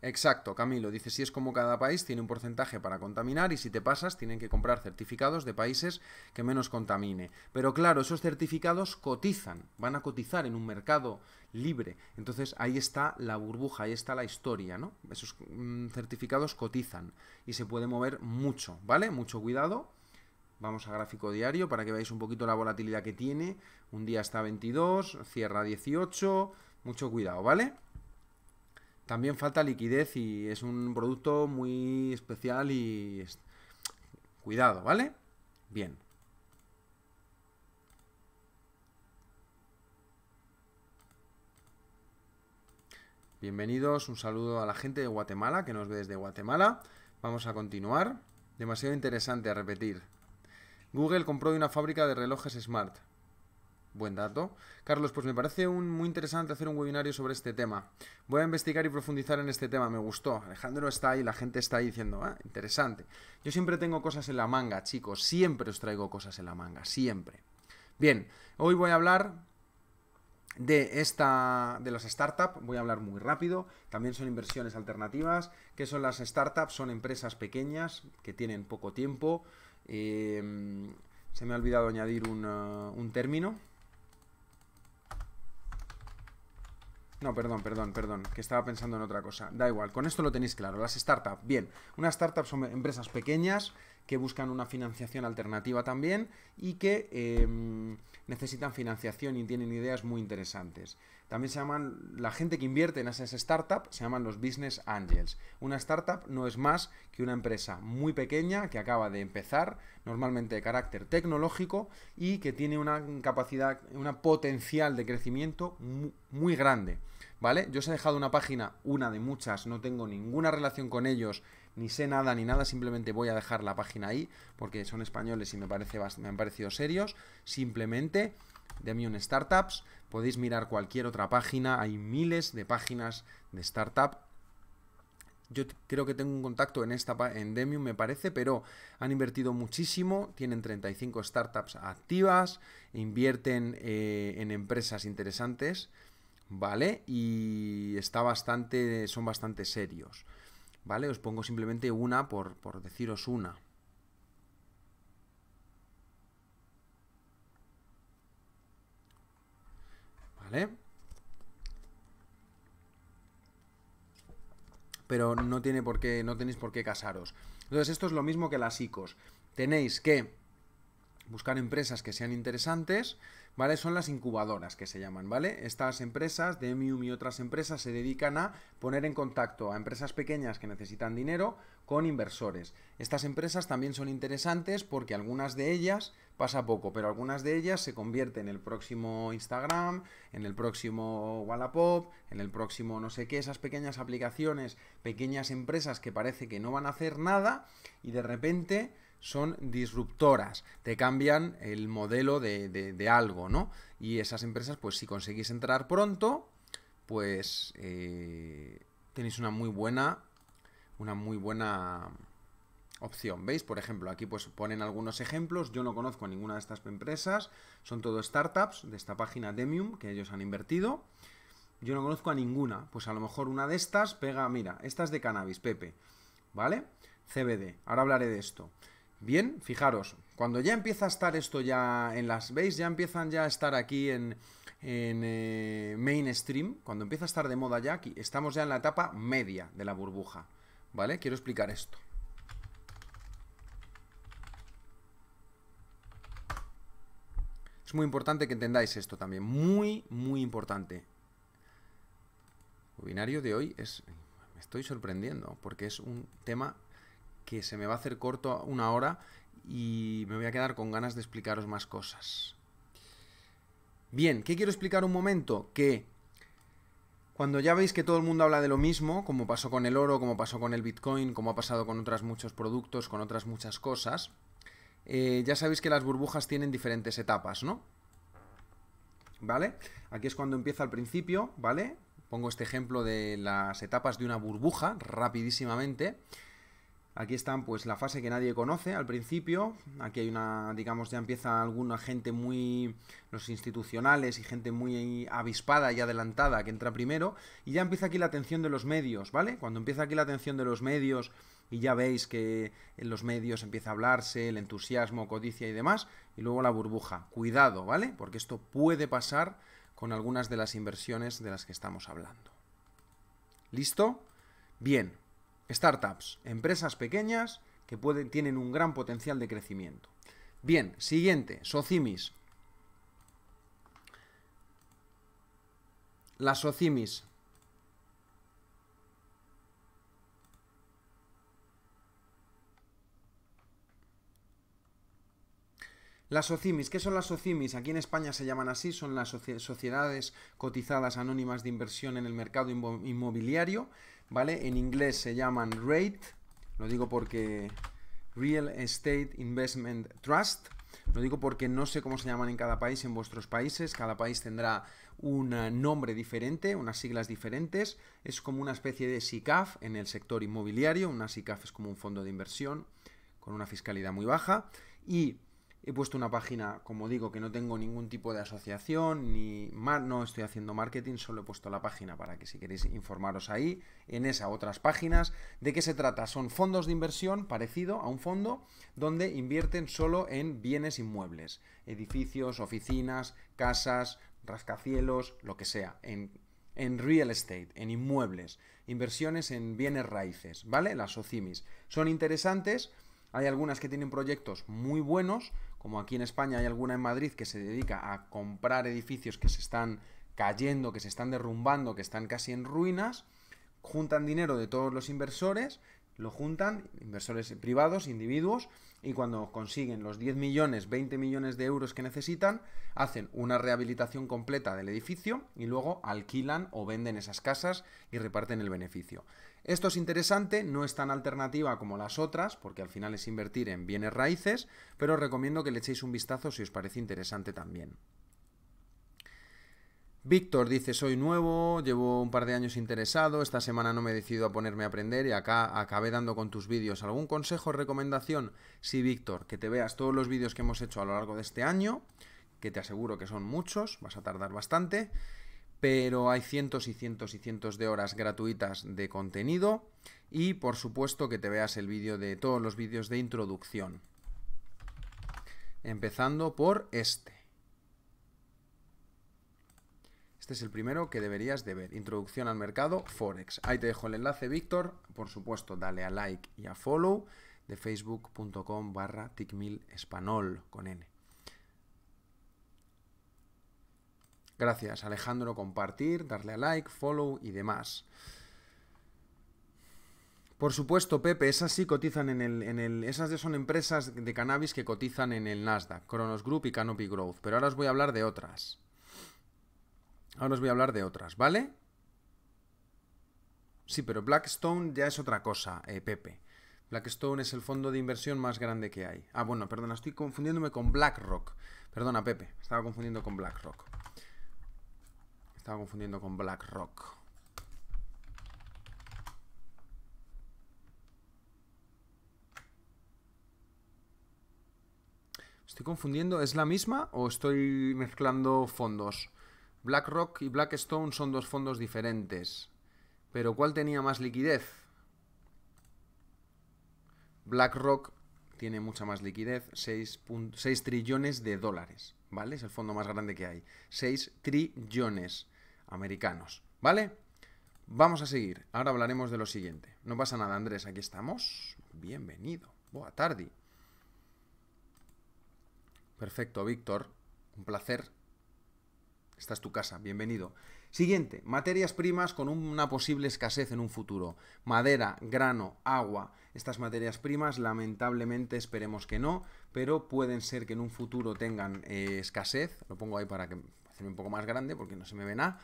Exacto, Camilo. Dice, si es como cada país tiene un porcentaje para contaminar y si te pasas tienen que comprar certificados de países que menos contamine. Pero claro, esos certificados cotizan, van a cotizar en un mercado libre. Entonces ahí está la burbuja, ahí está la historia, ¿no? Esos mm, certificados cotizan y se puede mover mucho, ¿vale? Mucho cuidado. Vamos a gráfico diario para que veáis un poquito la volatilidad que tiene. Un día está 22, cierra 18, mucho cuidado, ¿vale? también falta liquidez y es un producto muy especial y cuidado, ¿vale? Bien. Bienvenidos, un saludo a la gente de Guatemala que nos ve desde Guatemala. Vamos a continuar. Demasiado interesante a repetir. Google compró una fábrica de relojes smart. Buen dato. Carlos, pues me parece muy interesante hacer un webinario sobre este tema. Voy a investigar y profundizar en este tema, me gustó. Alejandro está ahí, la gente está ahí diciendo, ah, interesante. Yo siempre tengo cosas en la manga, chicos, siempre os traigo cosas en la manga, siempre. Bien, hoy voy a hablar de esta de las startups, voy a hablar muy rápido. También son inversiones alternativas. ¿Qué son las startups? Son empresas pequeñas que tienen poco tiempo. Eh, se me ha olvidado añadir un eh, término No, perdón, perdón, perdón, que estaba pensando en otra cosa. Da igual, con esto lo tenéis claro. Las startups, bien. Unas startups son empresas pequeñas que buscan una financiación alternativa también y que em, necesitan financiación y tienen ideas muy interesantes. También se llaman, la gente que invierte en esas startups se llaman los business angels. Una startup no es más que una empresa muy pequeña que acaba de empezar, normalmente de carácter tecnológico y que tiene una capacidad, una potencial de crecimiento muy grande. ¿vale? Yo os he dejado una página, una de muchas, no tengo ninguna relación con ellos, ni sé nada ni nada, simplemente voy a dejar la página ahí, porque son españoles y me, parece, me han parecido serios, simplemente de Startups, podéis mirar cualquier otra página, hay miles de páginas de startup yo creo que tengo un contacto en esta en Demium me parece, pero han invertido muchísimo, tienen 35 startups activas, invierten eh, en empresas interesantes ¿vale? Y está bastante, son bastante serios, ¿vale? Os pongo simplemente una por, por deciros una. ¿Vale? Pero no, tiene por qué, no tenéis por qué casaros. Entonces esto es lo mismo que las ICOs. Tenéis que buscar empresas que sean interesantes, ¿vale? Son las incubadoras que se llaman, ¿vale? Estas empresas, Demium y otras empresas, se dedican a poner en contacto a empresas pequeñas que necesitan dinero con inversores. Estas empresas también son interesantes porque algunas de ellas, pasa poco, pero algunas de ellas se convierten en el próximo Instagram, en el próximo Wallapop, en el próximo no sé qué, esas pequeñas aplicaciones, pequeñas empresas que parece que no van a hacer nada y de repente son disruptoras, te cambian el modelo de, algo, ¿no? Y esas empresas, pues si conseguís entrar pronto, pues eh, tenéis una muy buena, una muy buena opción. ¿Veis? Por ejemplo, aquí pues ponen algunos ejemplos. Yo no conozco a ninguna de estas empresas. Son todo startups de esta página Demium que ellos han invertido. Yo no conozco a ninguna. Pues a lo mejor una de estas pega, mira, estas de cannabis, Pepe. ¿Vale? CBD. Ahora hablaré de esto. Bien, fijaros, cuando ya empieza a estar esto ya en las ¿Veis? ya empiezan ya a estar aquí en, eh, mainstream, cuando empieza a estar de moda ya aquí, estamos ya en la etapa media de la burbuja, ¿vale? Quiero explicar esto. Es muy importante que entendáis esto también, muy, muy importante. El binario de hoy es... Me estoy sorprendiendo, porque es un tema que se me va a hacer corto una hora y me voy a quedar con ganas de explicaros más cosas. Bien, ¿qué quiero explicar un momento? Que cuando ya veis que todo el mundo habla de lo mismo, como pasó con el oro, como pasó con el Bitcoin, como ha pasado con otros muchos productos, con otras muchas cosas, eh, ya sabéis que las burbujas tienen diferentes etapas, ¿no? ¿Vale? Aquí es cuando empieza al principio, ¿vale? Pongo este ejemplo de las etapas de una burbuja, rapidísimamente. Aquí están pues la fase que nadie conoce al principio. Aquí hay una, digamos, ya empieza alguna gente muy, los institucionales y gente muy avispada y adelantada que entra primero. Y ya empieza aquí la atención de los medios, ¿vale? Cuando empieza aquí la atención de los medios y ya veis que en los medios empieza a hablarse, el entusiasmo, codicia y demás. Y luego la burbuja. Cuidado, ¿vale? Porque esto puede pasar con algunas de las inversiones de las que estamos hablando. ¿Listo? Bien, Startups, empresas pequeñas que pueden, tienen un gran potencial de crecimiento. Bien, siguiente, Socimis. Las Socimis. Las SOCIMIS, ¿qué son las SOCIMIS? Aquí en España se llaman así, son las sociedades cotizadas anónimas de inversión en el mercado inmobiliario. ¿vale? En inglés se llaman RATE, lo digo porque Real Estate Investment Trust, lo digo porque no sé cómo se llaman en cada país, en vuestros países, cada país tendrá un eh, nombre diferente, unas siglas diferentes, es como una especie de SICAF en el sector inmobiliario, una SICAF es como un fondo de inversión con una fiscalidad muy baja y He puesto una página, como digo, que no tengo ningún tipo de asociación, ni no estoy haciendo marketing, solo he puesto la página para que si queréis informaros ahí, en esa otras páginas. ¿De qué se trata? Son fondos de inversión parecido a un fondo donde invierten solo en bienes inmuebles, edificios, oficinas, casas, rascacielos, lo que sea, en, en real estate, en inmuebles, inversiones en bienes raíces, ¿vale? Las OCIMIS. Son interesantes, hay algunas que tienen proyectos muy buenos, como aquí en España hay alguna en Madrid que se dedica a comprar edificios que se están cayendo, que se están derrumbando, que están casi en ruinas, juntan dinero de todos los inversores, lo juntan, inversores privados, individuos, y cuando consiguen los 10 millones, 20 millones de euros que necesitan, hacen una rehabilitación completa del edificio y luego alquilan o venden esas casas y reparten el beneficio. Esto es interesante, no es tan alternativa como las otras, porque al final es invertir en bienes raíces, pero os recomiendo que le echéis un vistazo si os parece interesante también. Víctor dice, soy nuevo, llevo un par de años interesado, esta semana no me he decidido a ponerme a aprender y acá acabé dando con tus vídeos. ¿Algún consejo o recomendación? Sí, Víctor, que te veas todos los vídeos que hemos hecho a lo largo de este año, que te aseguro que son muchos, vas a tardar bastante pero hay cientos y cientos y cientos de horas gratuitas de contenido y por supuesto que te veas el vídeo de todos los vídeos de introducción. Empezando por este. Este es el primero que deberías de ver, Introducción al mercado Forex. Ahí te dejo el enlace, Víctor. Por supuesto, dale a like y a follow de facebook.com barra espanol con n. Gracias Alejandro, compartir, darle a like, follow y demás. Por supuesto, Pepe, esas sí cotizan en el, en el, Esas son empresas de cannabis que cotizan en el Nasdaq, Kronos Group y Canopy Growth. Pero ahora os voy a hablar de otras. Ahora os voy a hablar de otras, ¿vale? Sí, pero Blackstone ya es otra cosa, eh, Pepe. Blackstone es el fondo de inversión más grande que hay. Ah, bueno, perdona, estoy confundiéndome con BlackRock. Perdona, Pepe, estaba confundiendo con BlackRock estaba confundiendo con BlackRock. Estoy confundiendo, ¿es la misma o estoy mezclando fondos? BlackRock y Blackstone son dos fondos diferentes. Pero ¿cuál tenía más liquidez? BlackRock tiene mucha más liquidez, 6, trillones de dólares, ¿vale? Es el fondo más grande que hay. 6 trillones americanos, ¿vale? Vamos a seguir, ahora hablaremos de lo siguiente. No pasa nada, Andrés, aquí estamos. Bienvenido, boa tarde. Perfecto, Víctor, un placer. Esta es tu casa, bienvenido. Siguiente, materias primas con una posible escasez en un futuro. Madera, grano, agua. Estas materias primas lamentablemente esperemos que no, pero pueden ser que en un futuro tengan eh, escasez. Lo pongo ahí para que un poco más grande porque no se me ve nada.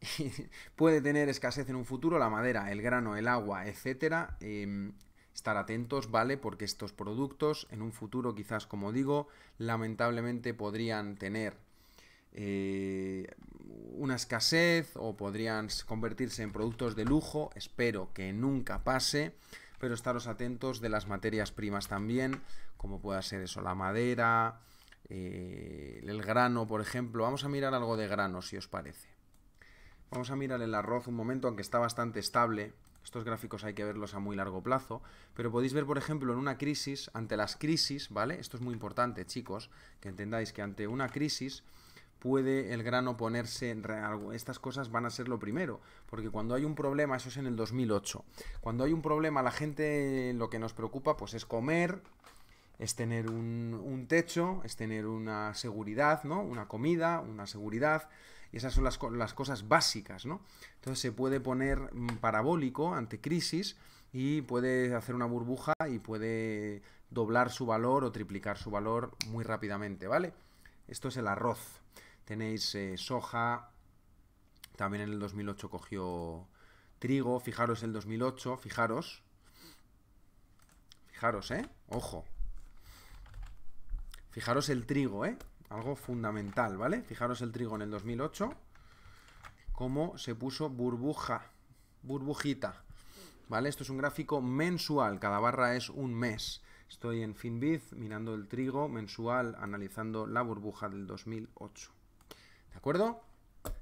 puede tener escasez en un futuro la madera, el grano, el agua, etcétera. Em, estar atentos, ¿vale? Porque estos productos en un futuro quizás, como digo, lamentablemente podrían tener eh, una escasez o podrían convertirse en productos de lujo. Espero que nunca pase, pero estaros atentos de las materias primas también, como pueda ser eso, la madera, eh, el grano, por ejemplo. Vamos a mirar algo de grano, si os parece. Vamos a mirar el arroz un momento, aunque está bastante estable. Estos gráficos hay que verlos a muy largo plazo, pero podéis ver, por ejemplo, en una crisis, ante las crisis, ¿vale? Esto es muy importante, chicos, que entendáis que ante una crisis puede el grano ponerse en Estas cosas van a ser lo primero, porque cuando hay un problema, eso es en el 2008, cuando hay un problema, la gente lo que nos preocupa pues es comer, es tener un, techo, es tener una seguridad, ¿no? Una comida, una seguridad. Y esas son las, cosas básicas, ¿no? Entonces se puede poner mm, parabólico ante crisis y puede hacer una burbuja y puede doblar su valor o triplicar su valor muy rápidamente, ¿vale? Esto es el arroz. Tenéis eh, soja, también en el 2008 cogió trigo, fijaros el 2008, fijaros. Fijaros, ¿eh? Ojo, Fijaros el trigo, ¿eh? Algo fundamental, ¿vale? Fijaros el trigo en el 2008, cómo se puso burbuja, burbujita, ¿vale? Esto es un gráfico mensual, cada barra es un mes. Estoy en Finbiz mirando el trigo mensual, analizando la burbuja del 2008. ¿De acuerdo?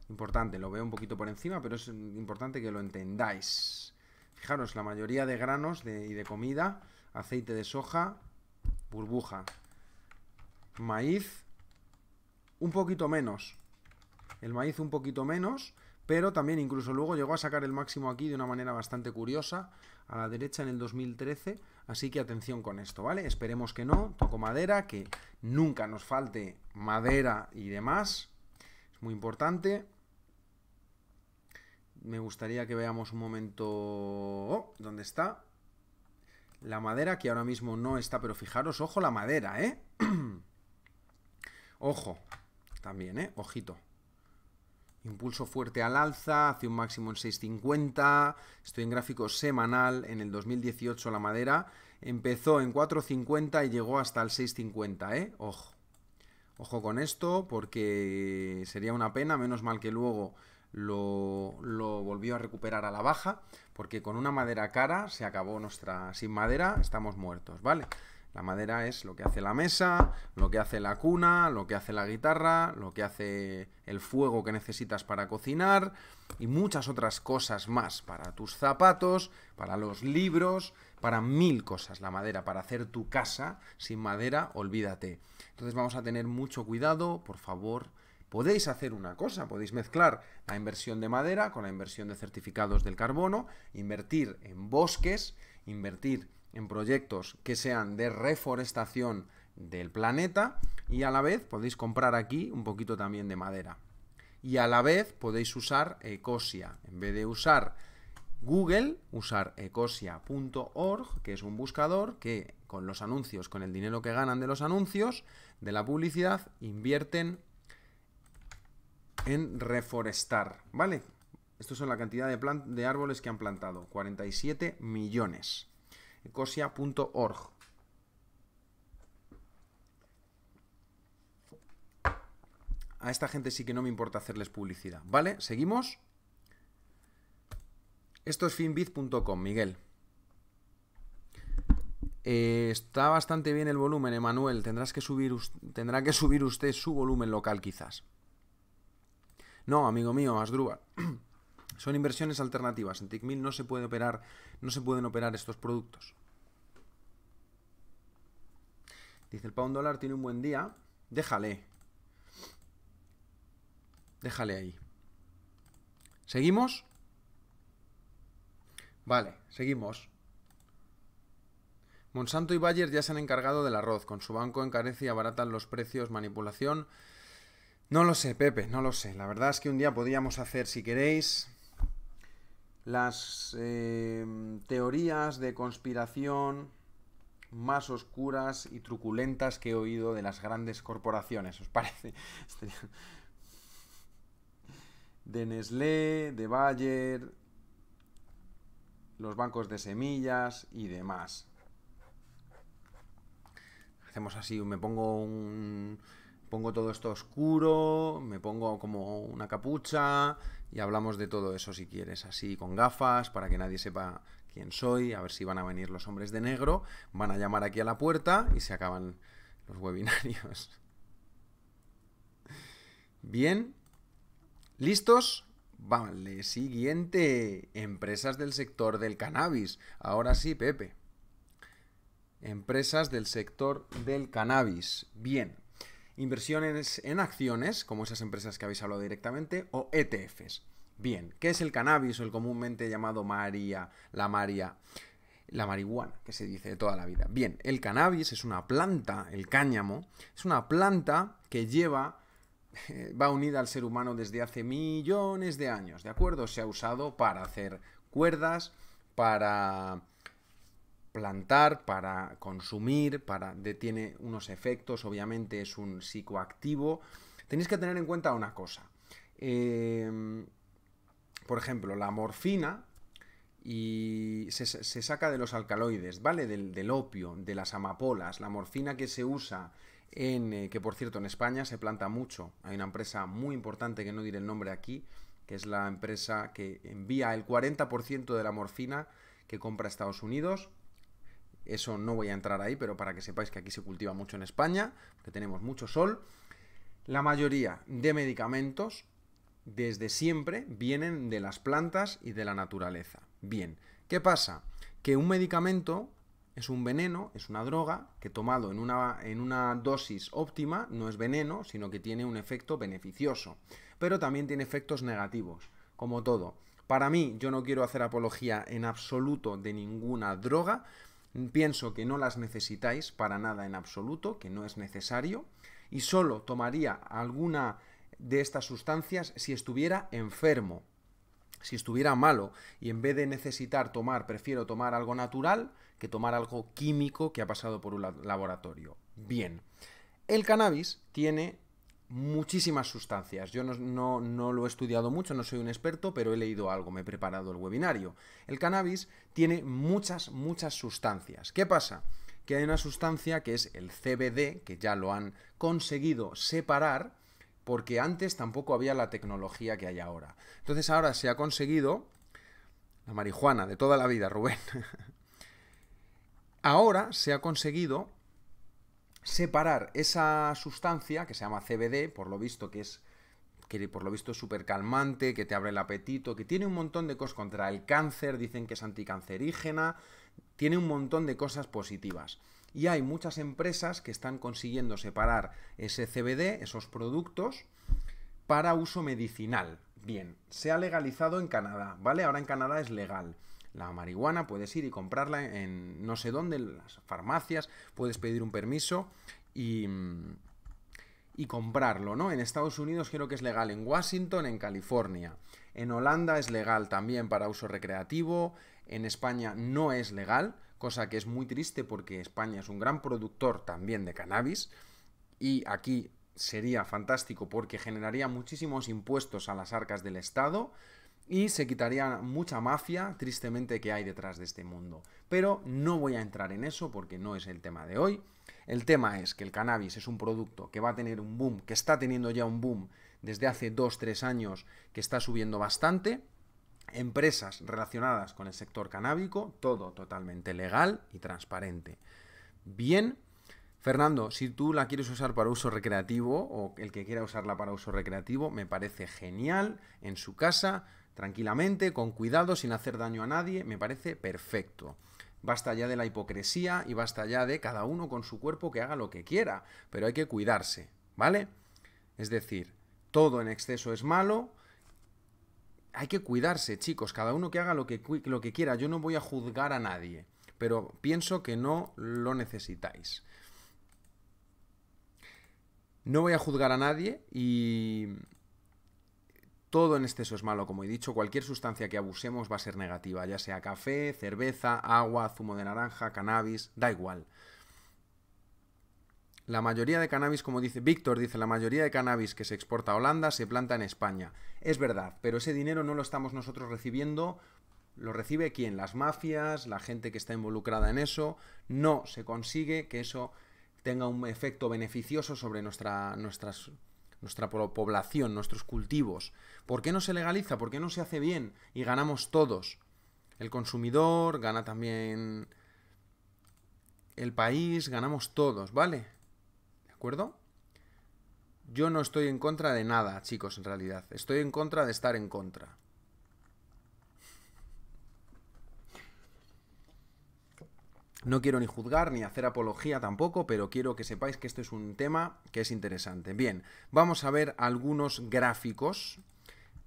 Importante, lo veo un poquito por encima, pero es importante que lo entendáis. Fijaros, la mayoría de granos y de comida, aceite de soja, burbuja maíz un poquito menos. El maíz un poquito menos, pero también incluso luego llegó a sacar el máximo aquí de una manera bastante curiosa, a la derecha en el 2013, así que atención con esto, ¿vale? Esperemos que no, toco madera, que nunca nos falte madera y demás, es muy importante. Me gustaría que veamos un momento... Oh, ¿Dónde está? La madera, que ahora mismo no está, pero fijaros, ojo la madera, ¿eh? Ojo, también, ¿eh? Ojito. Impulso fuerte al alza, hace un máximo en 6.50, estoy en gráfico semanal, en el 2018 la madera empezó en 4.50 y llegó hasta el 6.50, ¿eh? Ojo. Ojo con esto porque sería una pena, menos mal que luego lo, lo, volvió a recuperar a la baja, porque con una madera cara se acabó nuestra... Sin madera estamos muertos, ¿vale? La madera es lo que hace la mesa, lo que hace la cuna, lo que hace la guitarra, lo que hace el fuego que necesitas para cocinar y muchas otras cosas más para tus zapatos, para los libros, para mil cosas. La madera, para hacer tu casa, sin madera, olvídate. Entonces vamos a tener mucho cuidado, por favor. Podéis hacer una cosa, podéis mezclar la inversión de madera con la inversión de certificados del carbono, invertir en bosques, invertir en proyectos que sean de reforestación del planeta y a la vez podéis comprar aquí un poquito también de madera. Y a la vez podéis usar Ecosia. En vez de usar Google, usar ecosia.org, que es un buscador que con los anuncios, con el dinero que ganan de los anuncios, de la publicidad, invierten en reforestar, ¿vale? Estos son la cantidad de, de árboles que han plantado, 47 millones. Cosia.org. A esta gente sí que no me importa hacerles publicidad. ¿Vale? ¿Seguimos? Esto es finbit.com, Miguel. Eh, está bastante bien el volumen, Emanuel. Tendrás que subir, tendrá que subir usted su volumen local, quizás. No, amigo mío, Asdrúbal. Son inversiones alternativas. En TICMIL no se puede operar, no se pueden operar estos productos. Dice el pound dólar tiene un buen día. Déjale. Déjale ahí. ¿Seguimos? Vale, seguimos. Monsanto y Bayer ya se han encargado del arroz. Con su banco encarece y abaratan los precios, manipulación. No lo sé, Pepe, no lo sé. La verdad es que un día podríamos hacer, si queréis, las eh, teorías de conspiración más oscuras y truculentas que he oído de las grandes corporaciones, ¿os parece? Este de Nestlé, de Bayer, los bancos de semillas y demás. Hacemos así, me pongo un, pongo todo esto oscuro, me pongo como una capucha y hablamos de todo eso si quieres, así con gafas para que nadie sepa quién soy, a ver si van a venir los hombres de negro, van a llamar aquí a la puerta y se acaban los webinarios. Bien, ¿listos? Vale, siguiente, empresas del sector del cannabis. Ahora sí, Pepe. Empresas del sector del cannabis. Bien, inversiones en acciones, como esas empresas que habéis hablado directamente, o ETFs. Bien, ¿qué es el cannabis o el comúnmente llamado María, la María? la marihuana, que se dice de toda la vida. Bien, el cannabis es una planta, el cáñamo, es una planta que lleva, eh, va unida al ser humano desde hace millones de años, ¿de acuerdo? Se ha usado para hacer cuerdas, para plantar, para consumir, para tiene unos efectos, obviamente es un psicoactivo. Tenéis que tener en cuenta una cosa. Em, por ejemplo, la morfina y se, saca de los alcaloides, ¿vale? Del, opio, de las amapolas, la morfina que se usa en, eh, que por cierto en España se planta mucho. Hay una empresa muy importante que no diré el nombre aquí, que es la empresa que envía el 40% de la morfina que compra Estados Unidos eso no voy a entrar ahí, pero para que sepáis que aquí se cultiva mucho en España, que tenemos mucho sol. La mayoría de medicamentos desde siempre vienen de las plantas y de la naturaleza. Bien, ¿qué pasa? Que un medicamento es un veneno, es una droga que tomado en una, en una dosis óptima no es veneno, sino que tiene un efecto beneficioso. Pero también tiene efectos negativos, como todo. Para mí, yo no quiero hacer apología en absoluto de ninguna droga, Pienso que no las necesitáis para nada en absoluto, que no es necesario, y solo tomaría alguna de estas sustancias si estuviera enfermo, si estuviera malo y en vez de necesitar tomar, prefiero tomar algo natural que tomar algo químico que ha pasado por un laboratorio. Bien, el cannabis tiene muchísimas sustancias. Yo no, no, lo he estudiado mucho, no soy un experto, pero he leído algo, me he preparado el webinario. El cannabis tiene muchas, muchas sustancias. ¿Qué pasa? Que hay una sustancia que es el CBD, que ya lo han conseguido separar, porque antes tampoco había la tecnología que hay ahora. Entonces ahora se ha conseguido la marihuana de toda la vida, Rubén. ahora se ha conseguido separar esa sustancia que se llama CBD, por lo visto que es que por lo visto es súper calmante, que te abre el apetito, que tiene un montón de cosas contra el cáncer, dicen que es anticancerígena, tiene un montón de cosas positivas. Y hay muchas empresas que están consiguiendo separar ese CBD, esos productos, para uso medicinal. Bien, se ha legalizado en Canadá, ¿vale? Ahora en Canadá es legal. La marihuana puedes ir y comprarla en no sé dónde, en las farmacias, puedes pedir un permiso y, y comprarlo, ¿no? En Estados Unidos creo que es legal, en Washington, en California. En Holanda es legal también para uso recreativo, en España no es legal, cosa que es muy triste porque España es un gran productor también de cannabis y aquí sería fantástico porque generaría muchísimos impuestos a las arcas del Estado, y se quitaría mucha mafia, tristemente, que hay detrás de este mundo. Pero no voy a entrar en eso porque no es el tema de hoy. El tema es que el cannabis es un producto que va a tener un boom, que está teniendo ya un boom desde hace 2-3 años, que está subiendo bastante. Empresas relacionadas con el sector canábico, todo totalmente legal y transparente. Bien, Fernando, si tú la quieres usar para uso recreativo o el que quiera usarla para uso recreativo, me parece genial en su casa, tranquilamente, con cuidado, sin hacer daño a nadie, me parece perfecto. Basta ya de la hipocresía y basta ya de cada uno con su cuerpo que haga lo que quiera, pero hay que cuidarse, ¿vale? Es decir, todo en exceso es malo. Hay que cuidarse, chicos, cada uno que haga lo que, lo que quiera. Yo no voy a juzgar a nadie, pero pienso que no lo necesitáis. No voy a juzgar a nadie y todo en exceso es malo, como he dicho, cualquier sustancia que abusemos va a ser negativa, ya sea café, cerveza, agua, zumo de naranja, cannabis, da igual. La mayoría de cannabis, como dice Víctor, dice la mayoría de cannabis que se exporta a Holanda se planta en España. Es verdad, pero ese dinero no lo estamos nosotros recibiendo. ¿Lo recibe quién? Las mafias, la gente que está involucrada en eso. No se consigue que eso tenga un efecto beneficioso sobre nuestra, nuestras nuestra población, nuestros cultivos. ¿Por qué no se legaliza? ¿Por qué no se hace bien? Y ganamos todos. El consumidor, gana también el país, ganamos todos, ¿vale? ¿De acuerdo? Yo no estoy en contra de nada, chicos, en realidad. Estoy en contra de estar en contra. No quiero ni juzgar ni hacer apología tampoco, pero quiero que sepáis que esto es un tema que es interesante. Bien, vamos a ver algunos gráficos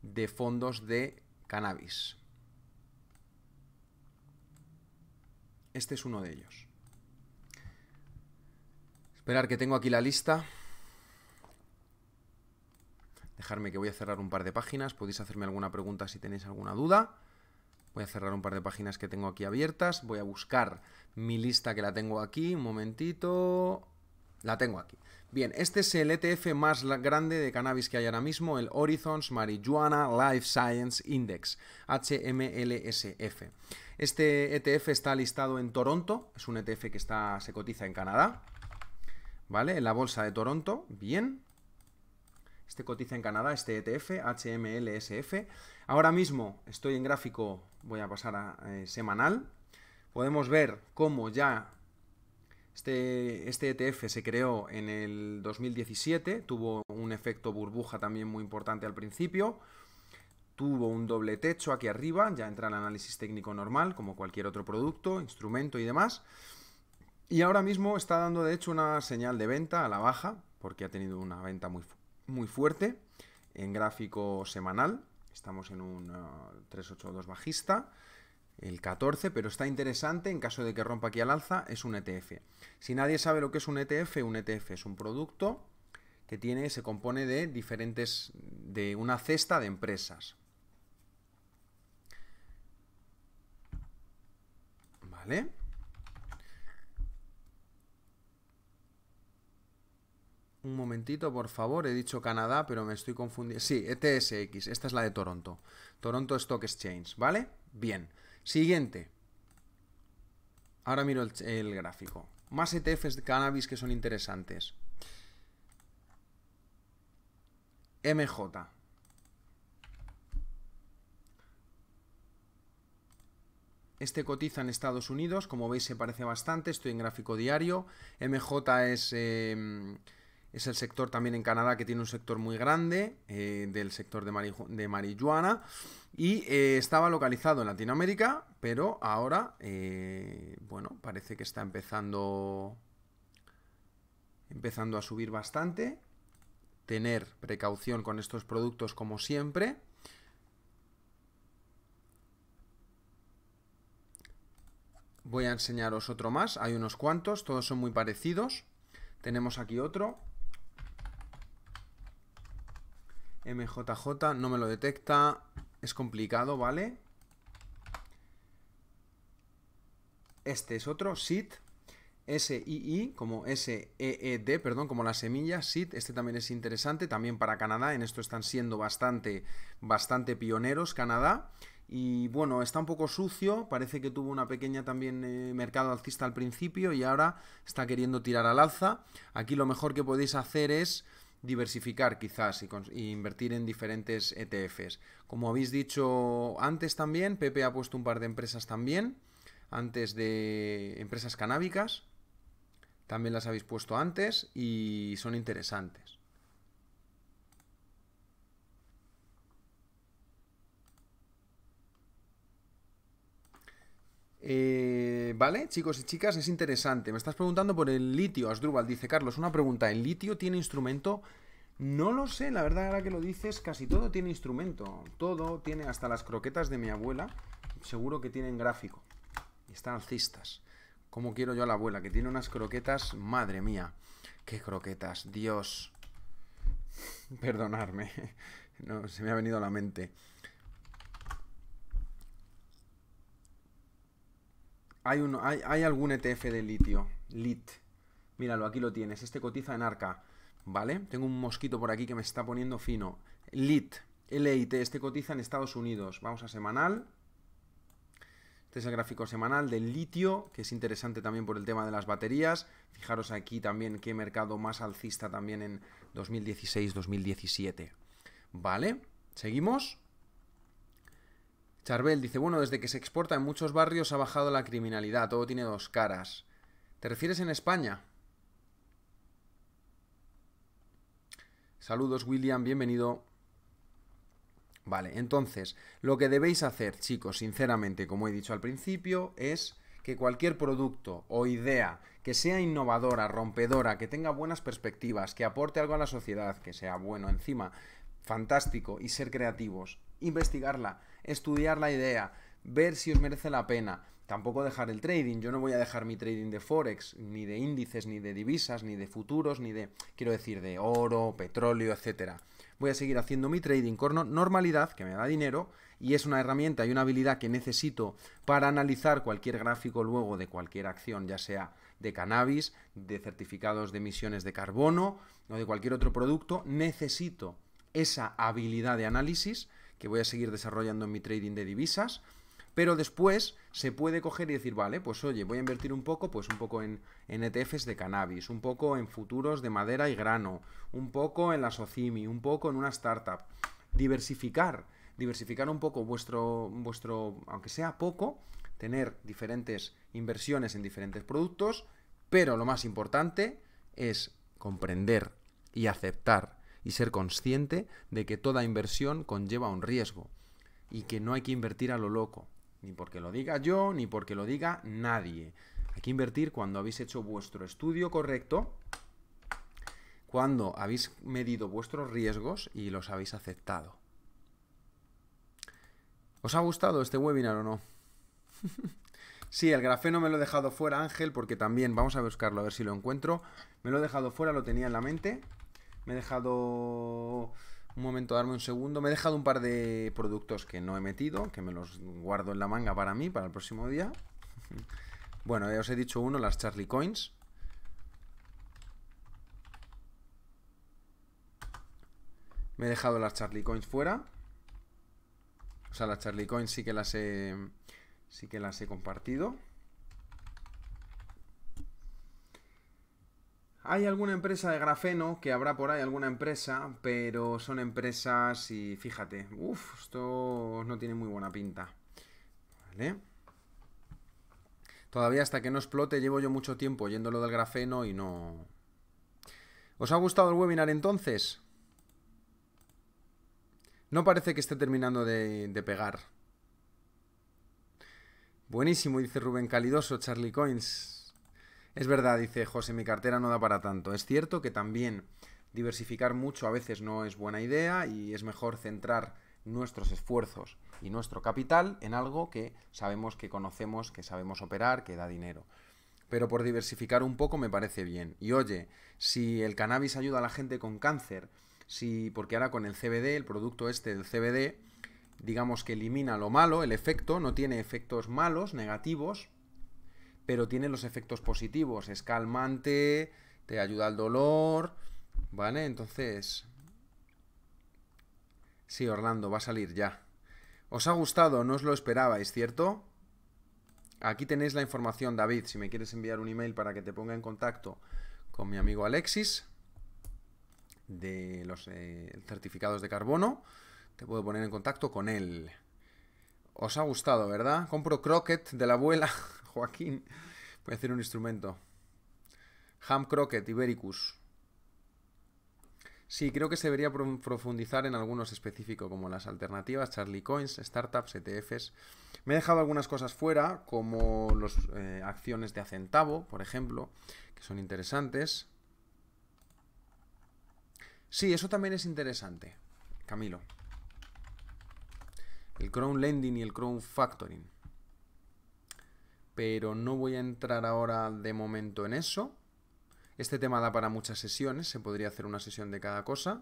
de fondos de cannabis. Este es uno de ellos. Esperar que tengo aquí la lista. Dejarme que voy a cerrar un par de páginas. Podéis hacerme alguna pregunta si tenéis alguna duda. Voy a cerrar un par de páginas que tengo aquí abiertas. Voy a buscar mi lista que la tengo aquí. Un momentito. La tengo aquí. Bien, este es el ETF más grande de cannabis que hay ahora mismo, el Horizons Marijuana Life Science Index, HMLSF. Este ETF está listado en Toronto, es un ETF que está, se cotiza en Canadá, ¿vale? En la bolsa de Toronto, bien. Este cotiza en Canadá, este ETF, HMLSF. Ahora mismo estoy en gráfico voy a pasar a eh, semanal, podemos ver cómo ya este, este ETF se creó en el 2017, tuvo un efecto burbuja también muy importante al principio, tuvo un doble techo aquí arriba, ya entra el análisis técnico normal, como cualquier otro producto, instrumento y demás. Y ahora mismo está dando de hecho una señal de venta a la baja, porque ha tenido una venta muy, muy fuerte en gráfico semanal. Estamos en un 382 eh, bajista, el 14, pero está interesante en caso de que rompa aquí al alza, es un ETF. Si nadie sabe lo que es un ETF, un ETF es un producto que tiene, se compone de diferentes, de una cesta de empresas. ¿Vale? Un momentito, por favor. He dicho Canadá, pero me estoy confundiendo. Sí, ETSX. Esta es la de Toronto. Toronto Stock Exchange, ¿vale? Bien. Siguiente. Ahora miro el, gráfico. Más ETFs de cannabis que son interesantes. MJ. Este cotiza en Estados Unidos, como veis se parece bastante, estoy en gráfico diario. MJ es em, es el sector también en Canadá que tiene un sector muy grande eh, del sector de, marihuana y eh, estaba localizado en Latinoamérica, pero ahora, eh, bueno, parece que está empezando, empezando a subir bastante. Tener precaución con estos productos como siempre. Voy a enseñaros otro más, hay unos cuantos, todos son muy parecidos. Tenemos aquí otro, MJJ no me lo detecta. Es complicado, ¿vale? Este es otro, SID. SII, como SEED, perdón, como la semilla, SIT este también es interesante, también para Canadá, en esto están siendo bastante, bastante pioneros Canadá. Y bueno, está un poco sucio, parece que tuvo una pequeña también eh, mercado alcista al principio y ahora está queriendo tirar al alza. Aquí lo mejor que podéis hacer es diversificar quizás y, invertir en diferentes ETFs. Como habéis dicho antes también, Pepe ha puesto un par de empresas también, antes de empresas canábicas, también las habéis puesto antes y son interesantes. Eh, vale, chicos y chicas, es interesante. Me estás preguntando por el litio, Asdrúbal. Dice Carlos, una pregunta. ¿El litio tiene instrumento? No lo sé, la verdad, ahora que lo dices, casi todo tiene instrumento. Todo tiene, hasta las croquetas de mi abuela, seguro que tienen gráfico. están alcistas. Como quiero yo a la abuela, que tiene unas croquetas, madre mía. ¡Qué croquetas! Dios. Perdonarme. No, se me ha venido a la mente. Hay, hay, algún ETF de litio. LIT. Míralo, aquí lo tienes. Este cotiza en arca. ¿Vale? Tengo un mosquito por aquí que me está poniendo fino. LIT. LIT. Este cotiza en Estados Unidos. Vamos a semanal. Este es el gráfico semanal del litio, que es interesante también por el tema de las baterías. Fijaros aquí también qué mercado más alcista también en 2016-2017. ¿Vale? ¿Seguimos? Charbel dice, bueno, desde que se exporta en muchos barrios ha bajado la criminalidad, todo tiene dos caras. ¿Te refieres en España? Saludos William, bienvenido. Vale, entonces, lo que debéis hacer, chicos, sinceramente, como he dicho al principio, es que cualquier producto o idea que sea innovadora, rompedora, que tenga buenas perspectivas, que aporte algo a la sociedad, que sea bueno encima, fantástico, y ser creativos, investigarla, estudiar la idea, ver si os merece la pena. Tampoco dejar el trading. Yo no voy a dejar mi trading de forex, ni de índices, ni de divisas, ni de futuros, ni de, quiero decir, de oro, petróleo, etcétera. Voy a seguir haciendo mi trading con normalidad, que me da dinero, y es una herramienta y una habilidad que necesito para analizar cualquier gráfico luego de cualquier acción, ya sea de cannabis, de certificados de emisiones de carbono o de cualquier otro producto. Necesito esa habilidad de análisis que voy a seguir desarrollando en mi trading de divisas. Pero después se puede coger y decir, vale, pues oye, voy a invertir un poco, pues un poco en, ETFs e de cannabis, un poco en futuros de madera y grano, un poco en la Socimi, un poco en una startup. Diversificar, diversificar un poco vuestro, vuestro, aunque sea poco, tener diferentes inversiones en diferentes productos, pero lo más importante es comprender y aceptar y ser consciente de que toda inversión conlleva un riesgo y que no hay que invertir a lo loco, ni porque lo diga yo, ni porque lo diga nadie. Hay que invertir cuando habéis hecho vuestro estudio correcto, cuando habéis medido vuestros riesgos y los habéis aceptado. ¿Os ha gustado este webinar o no? sí, el grafeno me lo he dejado fuera, Ángel, porque también, vamos a buscarlo a ver si lo encuentro. Me lo he dejado fuera, lo tenía en la mente, me he dejado un momento, darme un segundo. Me he dejado un par de productos que no he metido, que me los guardo en la manga para mí, para el próximo día. Bueno, ya os he dicho uno, las Charlie Coins. Me he dejado las Charlie Coins fuera. O sea, las Charlie Coins sí que las he, sí que las he compartido. Hay alguna empresa de grafeno, que habrá por ahí alguna empresa, pero son empresas y fíjate, uff, esto no tiene muy buena pinta. ¿Vale? Todavía hasta que no explote llevo yo mucho tiempo yéndolo del grafeno y no... ¿Os ha gustado el webinar entonces? No parece que esté terminando de, de pegar. Buenísimo, dice Rubén Calidoso, Charlie Coins. Es verdad, dice José, mi cartera no da para tanto. Es cierto que también diversificar mucho a veces no es buena idea y es mejor centrar nuestros esfuerzos y nuestro capital en algo que sabemos que conocemos, que sabemos operar, que da dinero. Pero por diversificar un poco me parece bien. Y oye, si el cannabis ayuda a la gente con cáncer, si porque ahora con el CBD, el producto este del CBD, digamos que elimina lo malo, el efecto, no tiene efectos malos, negativos, pero tiene los efectos positivos. Es calmante, te ayuda al dolor, ¿vale? Entonces... Sí, Orlando, va a salir ya. Os ha gustado, no os lo esperabais, ¿cierto? Aquí tenéis la información, David, si me quieres enviar un email para que te ponga en contacto con mi amigo Alexis de los eh, certificados de carbono, te puedo poner en contacto con él. Os ha gustado, ¿verdad? Compro croquet de la abuela. Joaquín. Voy a hacer un instrumento. Ham Crockett, Ibericus. Sí, creo que se debería profundizar en algunos específicos, como las alternativas, Charlie Coins, startups, ETFs. Me he dejado algunas cosas fuera, como las eh, acciones de Acentavo, por ejemplo, que son interesantes. Sí, eso también es interesante, Camilo. El Crown Lending y el Crown Factoring pero no voy a entrar ahora de momento en eso. Este tema da para muchas sesiones, se podría hacer una sesión de cada cosa.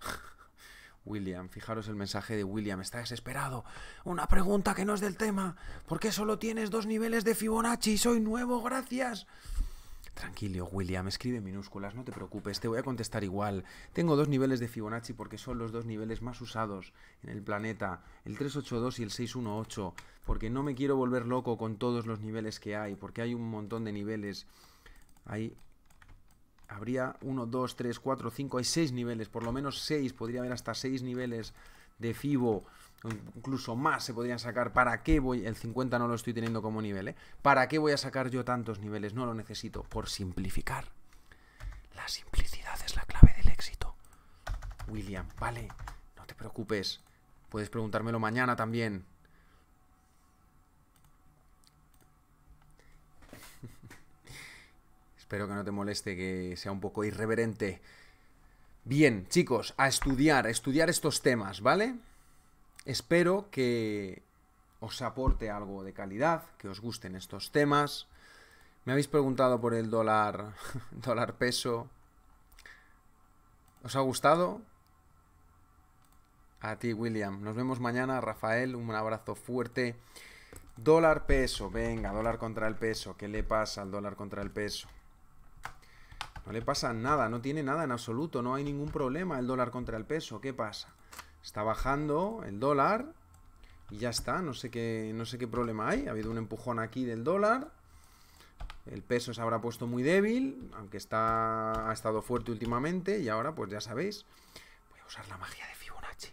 William, fijaros el mensaje de William, está desesperado. Una pregunta que no es del tema. ¿Por qué solo tienes dos niveles de Fibonacci? y Soy nuevo, gracias. Tranquilo, William, escribe minúsculas, no te preocupes, te voy a contestar igual. Tengo dos niveles de Fibonacci porque son los dos niveles más usados en el planeta, el 382 y el 618, porque no me quiero volver loco con todos los niveles que hay, porque hay un montón de niveles. Hay habría 1, 2, 3, 4, 5, hay seis niveles, por lo menos seis, podría haber hasta seis niveles de FIBO incluso más se podrían sacar. ¿Para qué voy? El 50 no lo estoy teniendo como nivel, ¿eh? ¿Para qué voy a sacar yo tantos niveles? No lo necesito. Por simplificar. La simplicidad es la clave del éxito. William, vale, no te preocupes. Puedes preguntármelo mañana también. Espero que no te moleste, que sea un poco irreverente. Bien, chicos, a estudiar, a estudiar estos temas, ¿vale? Espero que os aporte algo de calidad, que os gusten estos temas. Me habéis preguntado por el dólar, dólar peso. ¿Os ha gustado? A ti, William. Nos vemos mañana, Rafael. Un abrazo fuerte. Dólar peso, venga, dólar contra el peso. ¿Qué le pasa al dólar contra el peso? No le pasa nada, no tiene nada en absoluto, no hay ningún problema el dólar contra el peso. ¿Qué pasa? Está bajando el dólar. Y ya está, no sé qué, no sé qué problema hay. Ha habido un empujón aquí del dólar. El peso se habrá puesto muy débil, aunque está, ha estado fuerte últimamente. Y ahora, pues ya sabéis, voy a usar la magia de Fibonacci.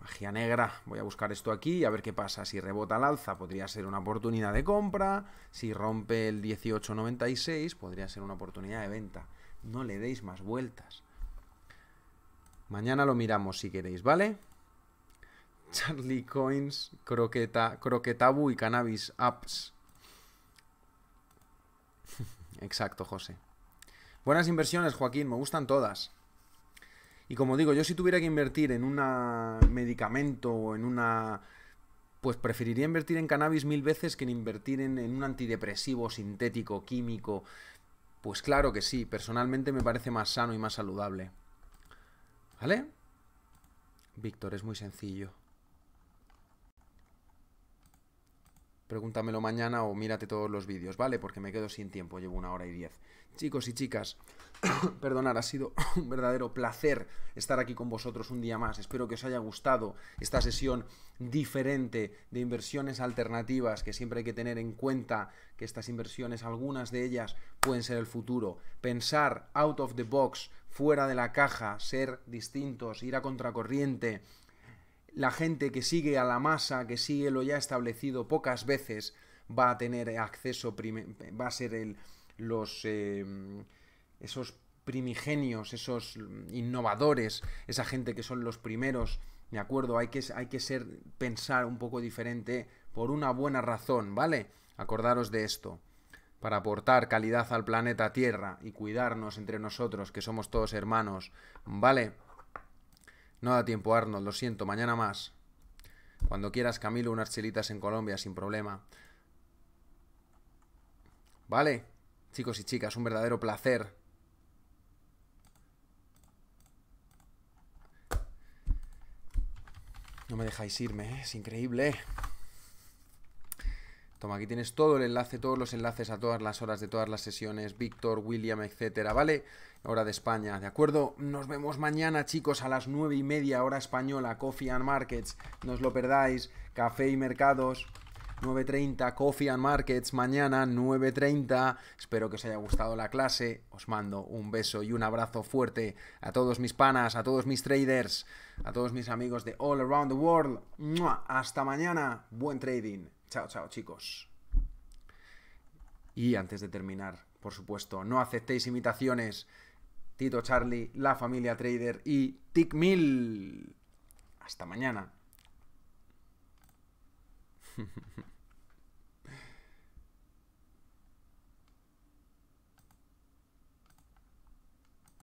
Magia negra. Voy a buscar esto aquí y a ver qué pasa. Si rebota al alza, podría ser una oportunidad de compra. Si rompe el 18.96, podría ser una oportunidad de venta. No le deis más vueltas. Mañana lo miramos si queréis, ¿vale? Charlie Coins, Croqueta, Croquetabu y Cannabis Apps. Exacto, José. Buenas inversiones, Joaquín, me gustan todas. Y como digo, yo si tuviera que invertir en un medicamento o en una... Pues preferiría invertir en cannabis mil veces que en invertir en un antidepresivo sintético, químico. Pues claro que sí, personalmente me parece más sano y más saludable. ¿Vale? Víctor, es muy sencillo. pregúntamelo mañana o mírate todos los vídeos, ¿vale? Porque me quedo sin tiempo, llevo una hora y diez. Chicos y chicas, perdonar, ha sido un verdadero placer estar aquí con vosotros un día más. Espero que os haya gustado esta sesión diferente de inversiones alternativas que siempre hay que tener en cuenta que estas inversiones, algunas de ellas, pueden ser el futuro. Pensar out of the box, fuera de la caja, ser distintos, ir a contracorriente la gente que sigue a la masa, que sigue lo ya establecido, pocas veces va a tener acceso, va a ser el, los, eh, esos primigenios, esos innovadores, esa gente que son los primeros, ¿de acuerdo? Hay que, hay que ser, pensar un poco diferente por una buena razón, ¿vale? Acordaros de esto para aportar calidad al planeta Tierra y cuidarnos entre nosotros, que somos todos hermanos, ¿vale? No da tiempo, Arnold, lo siento, mañana más. Cuando quieras, Camilo, unas chelitas en Colombia, sin problema. Vale, chicos y chicas, un verdadero placer. No me dejáis irme, ¿eh? es increíble. ¿eh? Toma, aquí tienes todo el enlace, todos los enlaces a todas las horas de todas las sesiones, Víctor, William, etcétera, ¿vale? vale hora de España, ¿de acuerdo? Nos vemos mañana, chicos, a las 9 y media, hora española, Coffee and Markets, no os lo perdáis, Café y Mercados, 9.30, Coffee and Markets, mañana 9.30. Espero que os haya gustado la clase. Os mando un beso y un abrazo fuerte a todos mis panas, a todos mis traders, a todos mis amigos de All Around the World. Hasta mañana. Buen trading. Chao, chao, chicos. Y antes de terminar, por supuesto, no aceptéis imitaciones. Charlie, la familia Trader y Tickmill. Hasta mañana.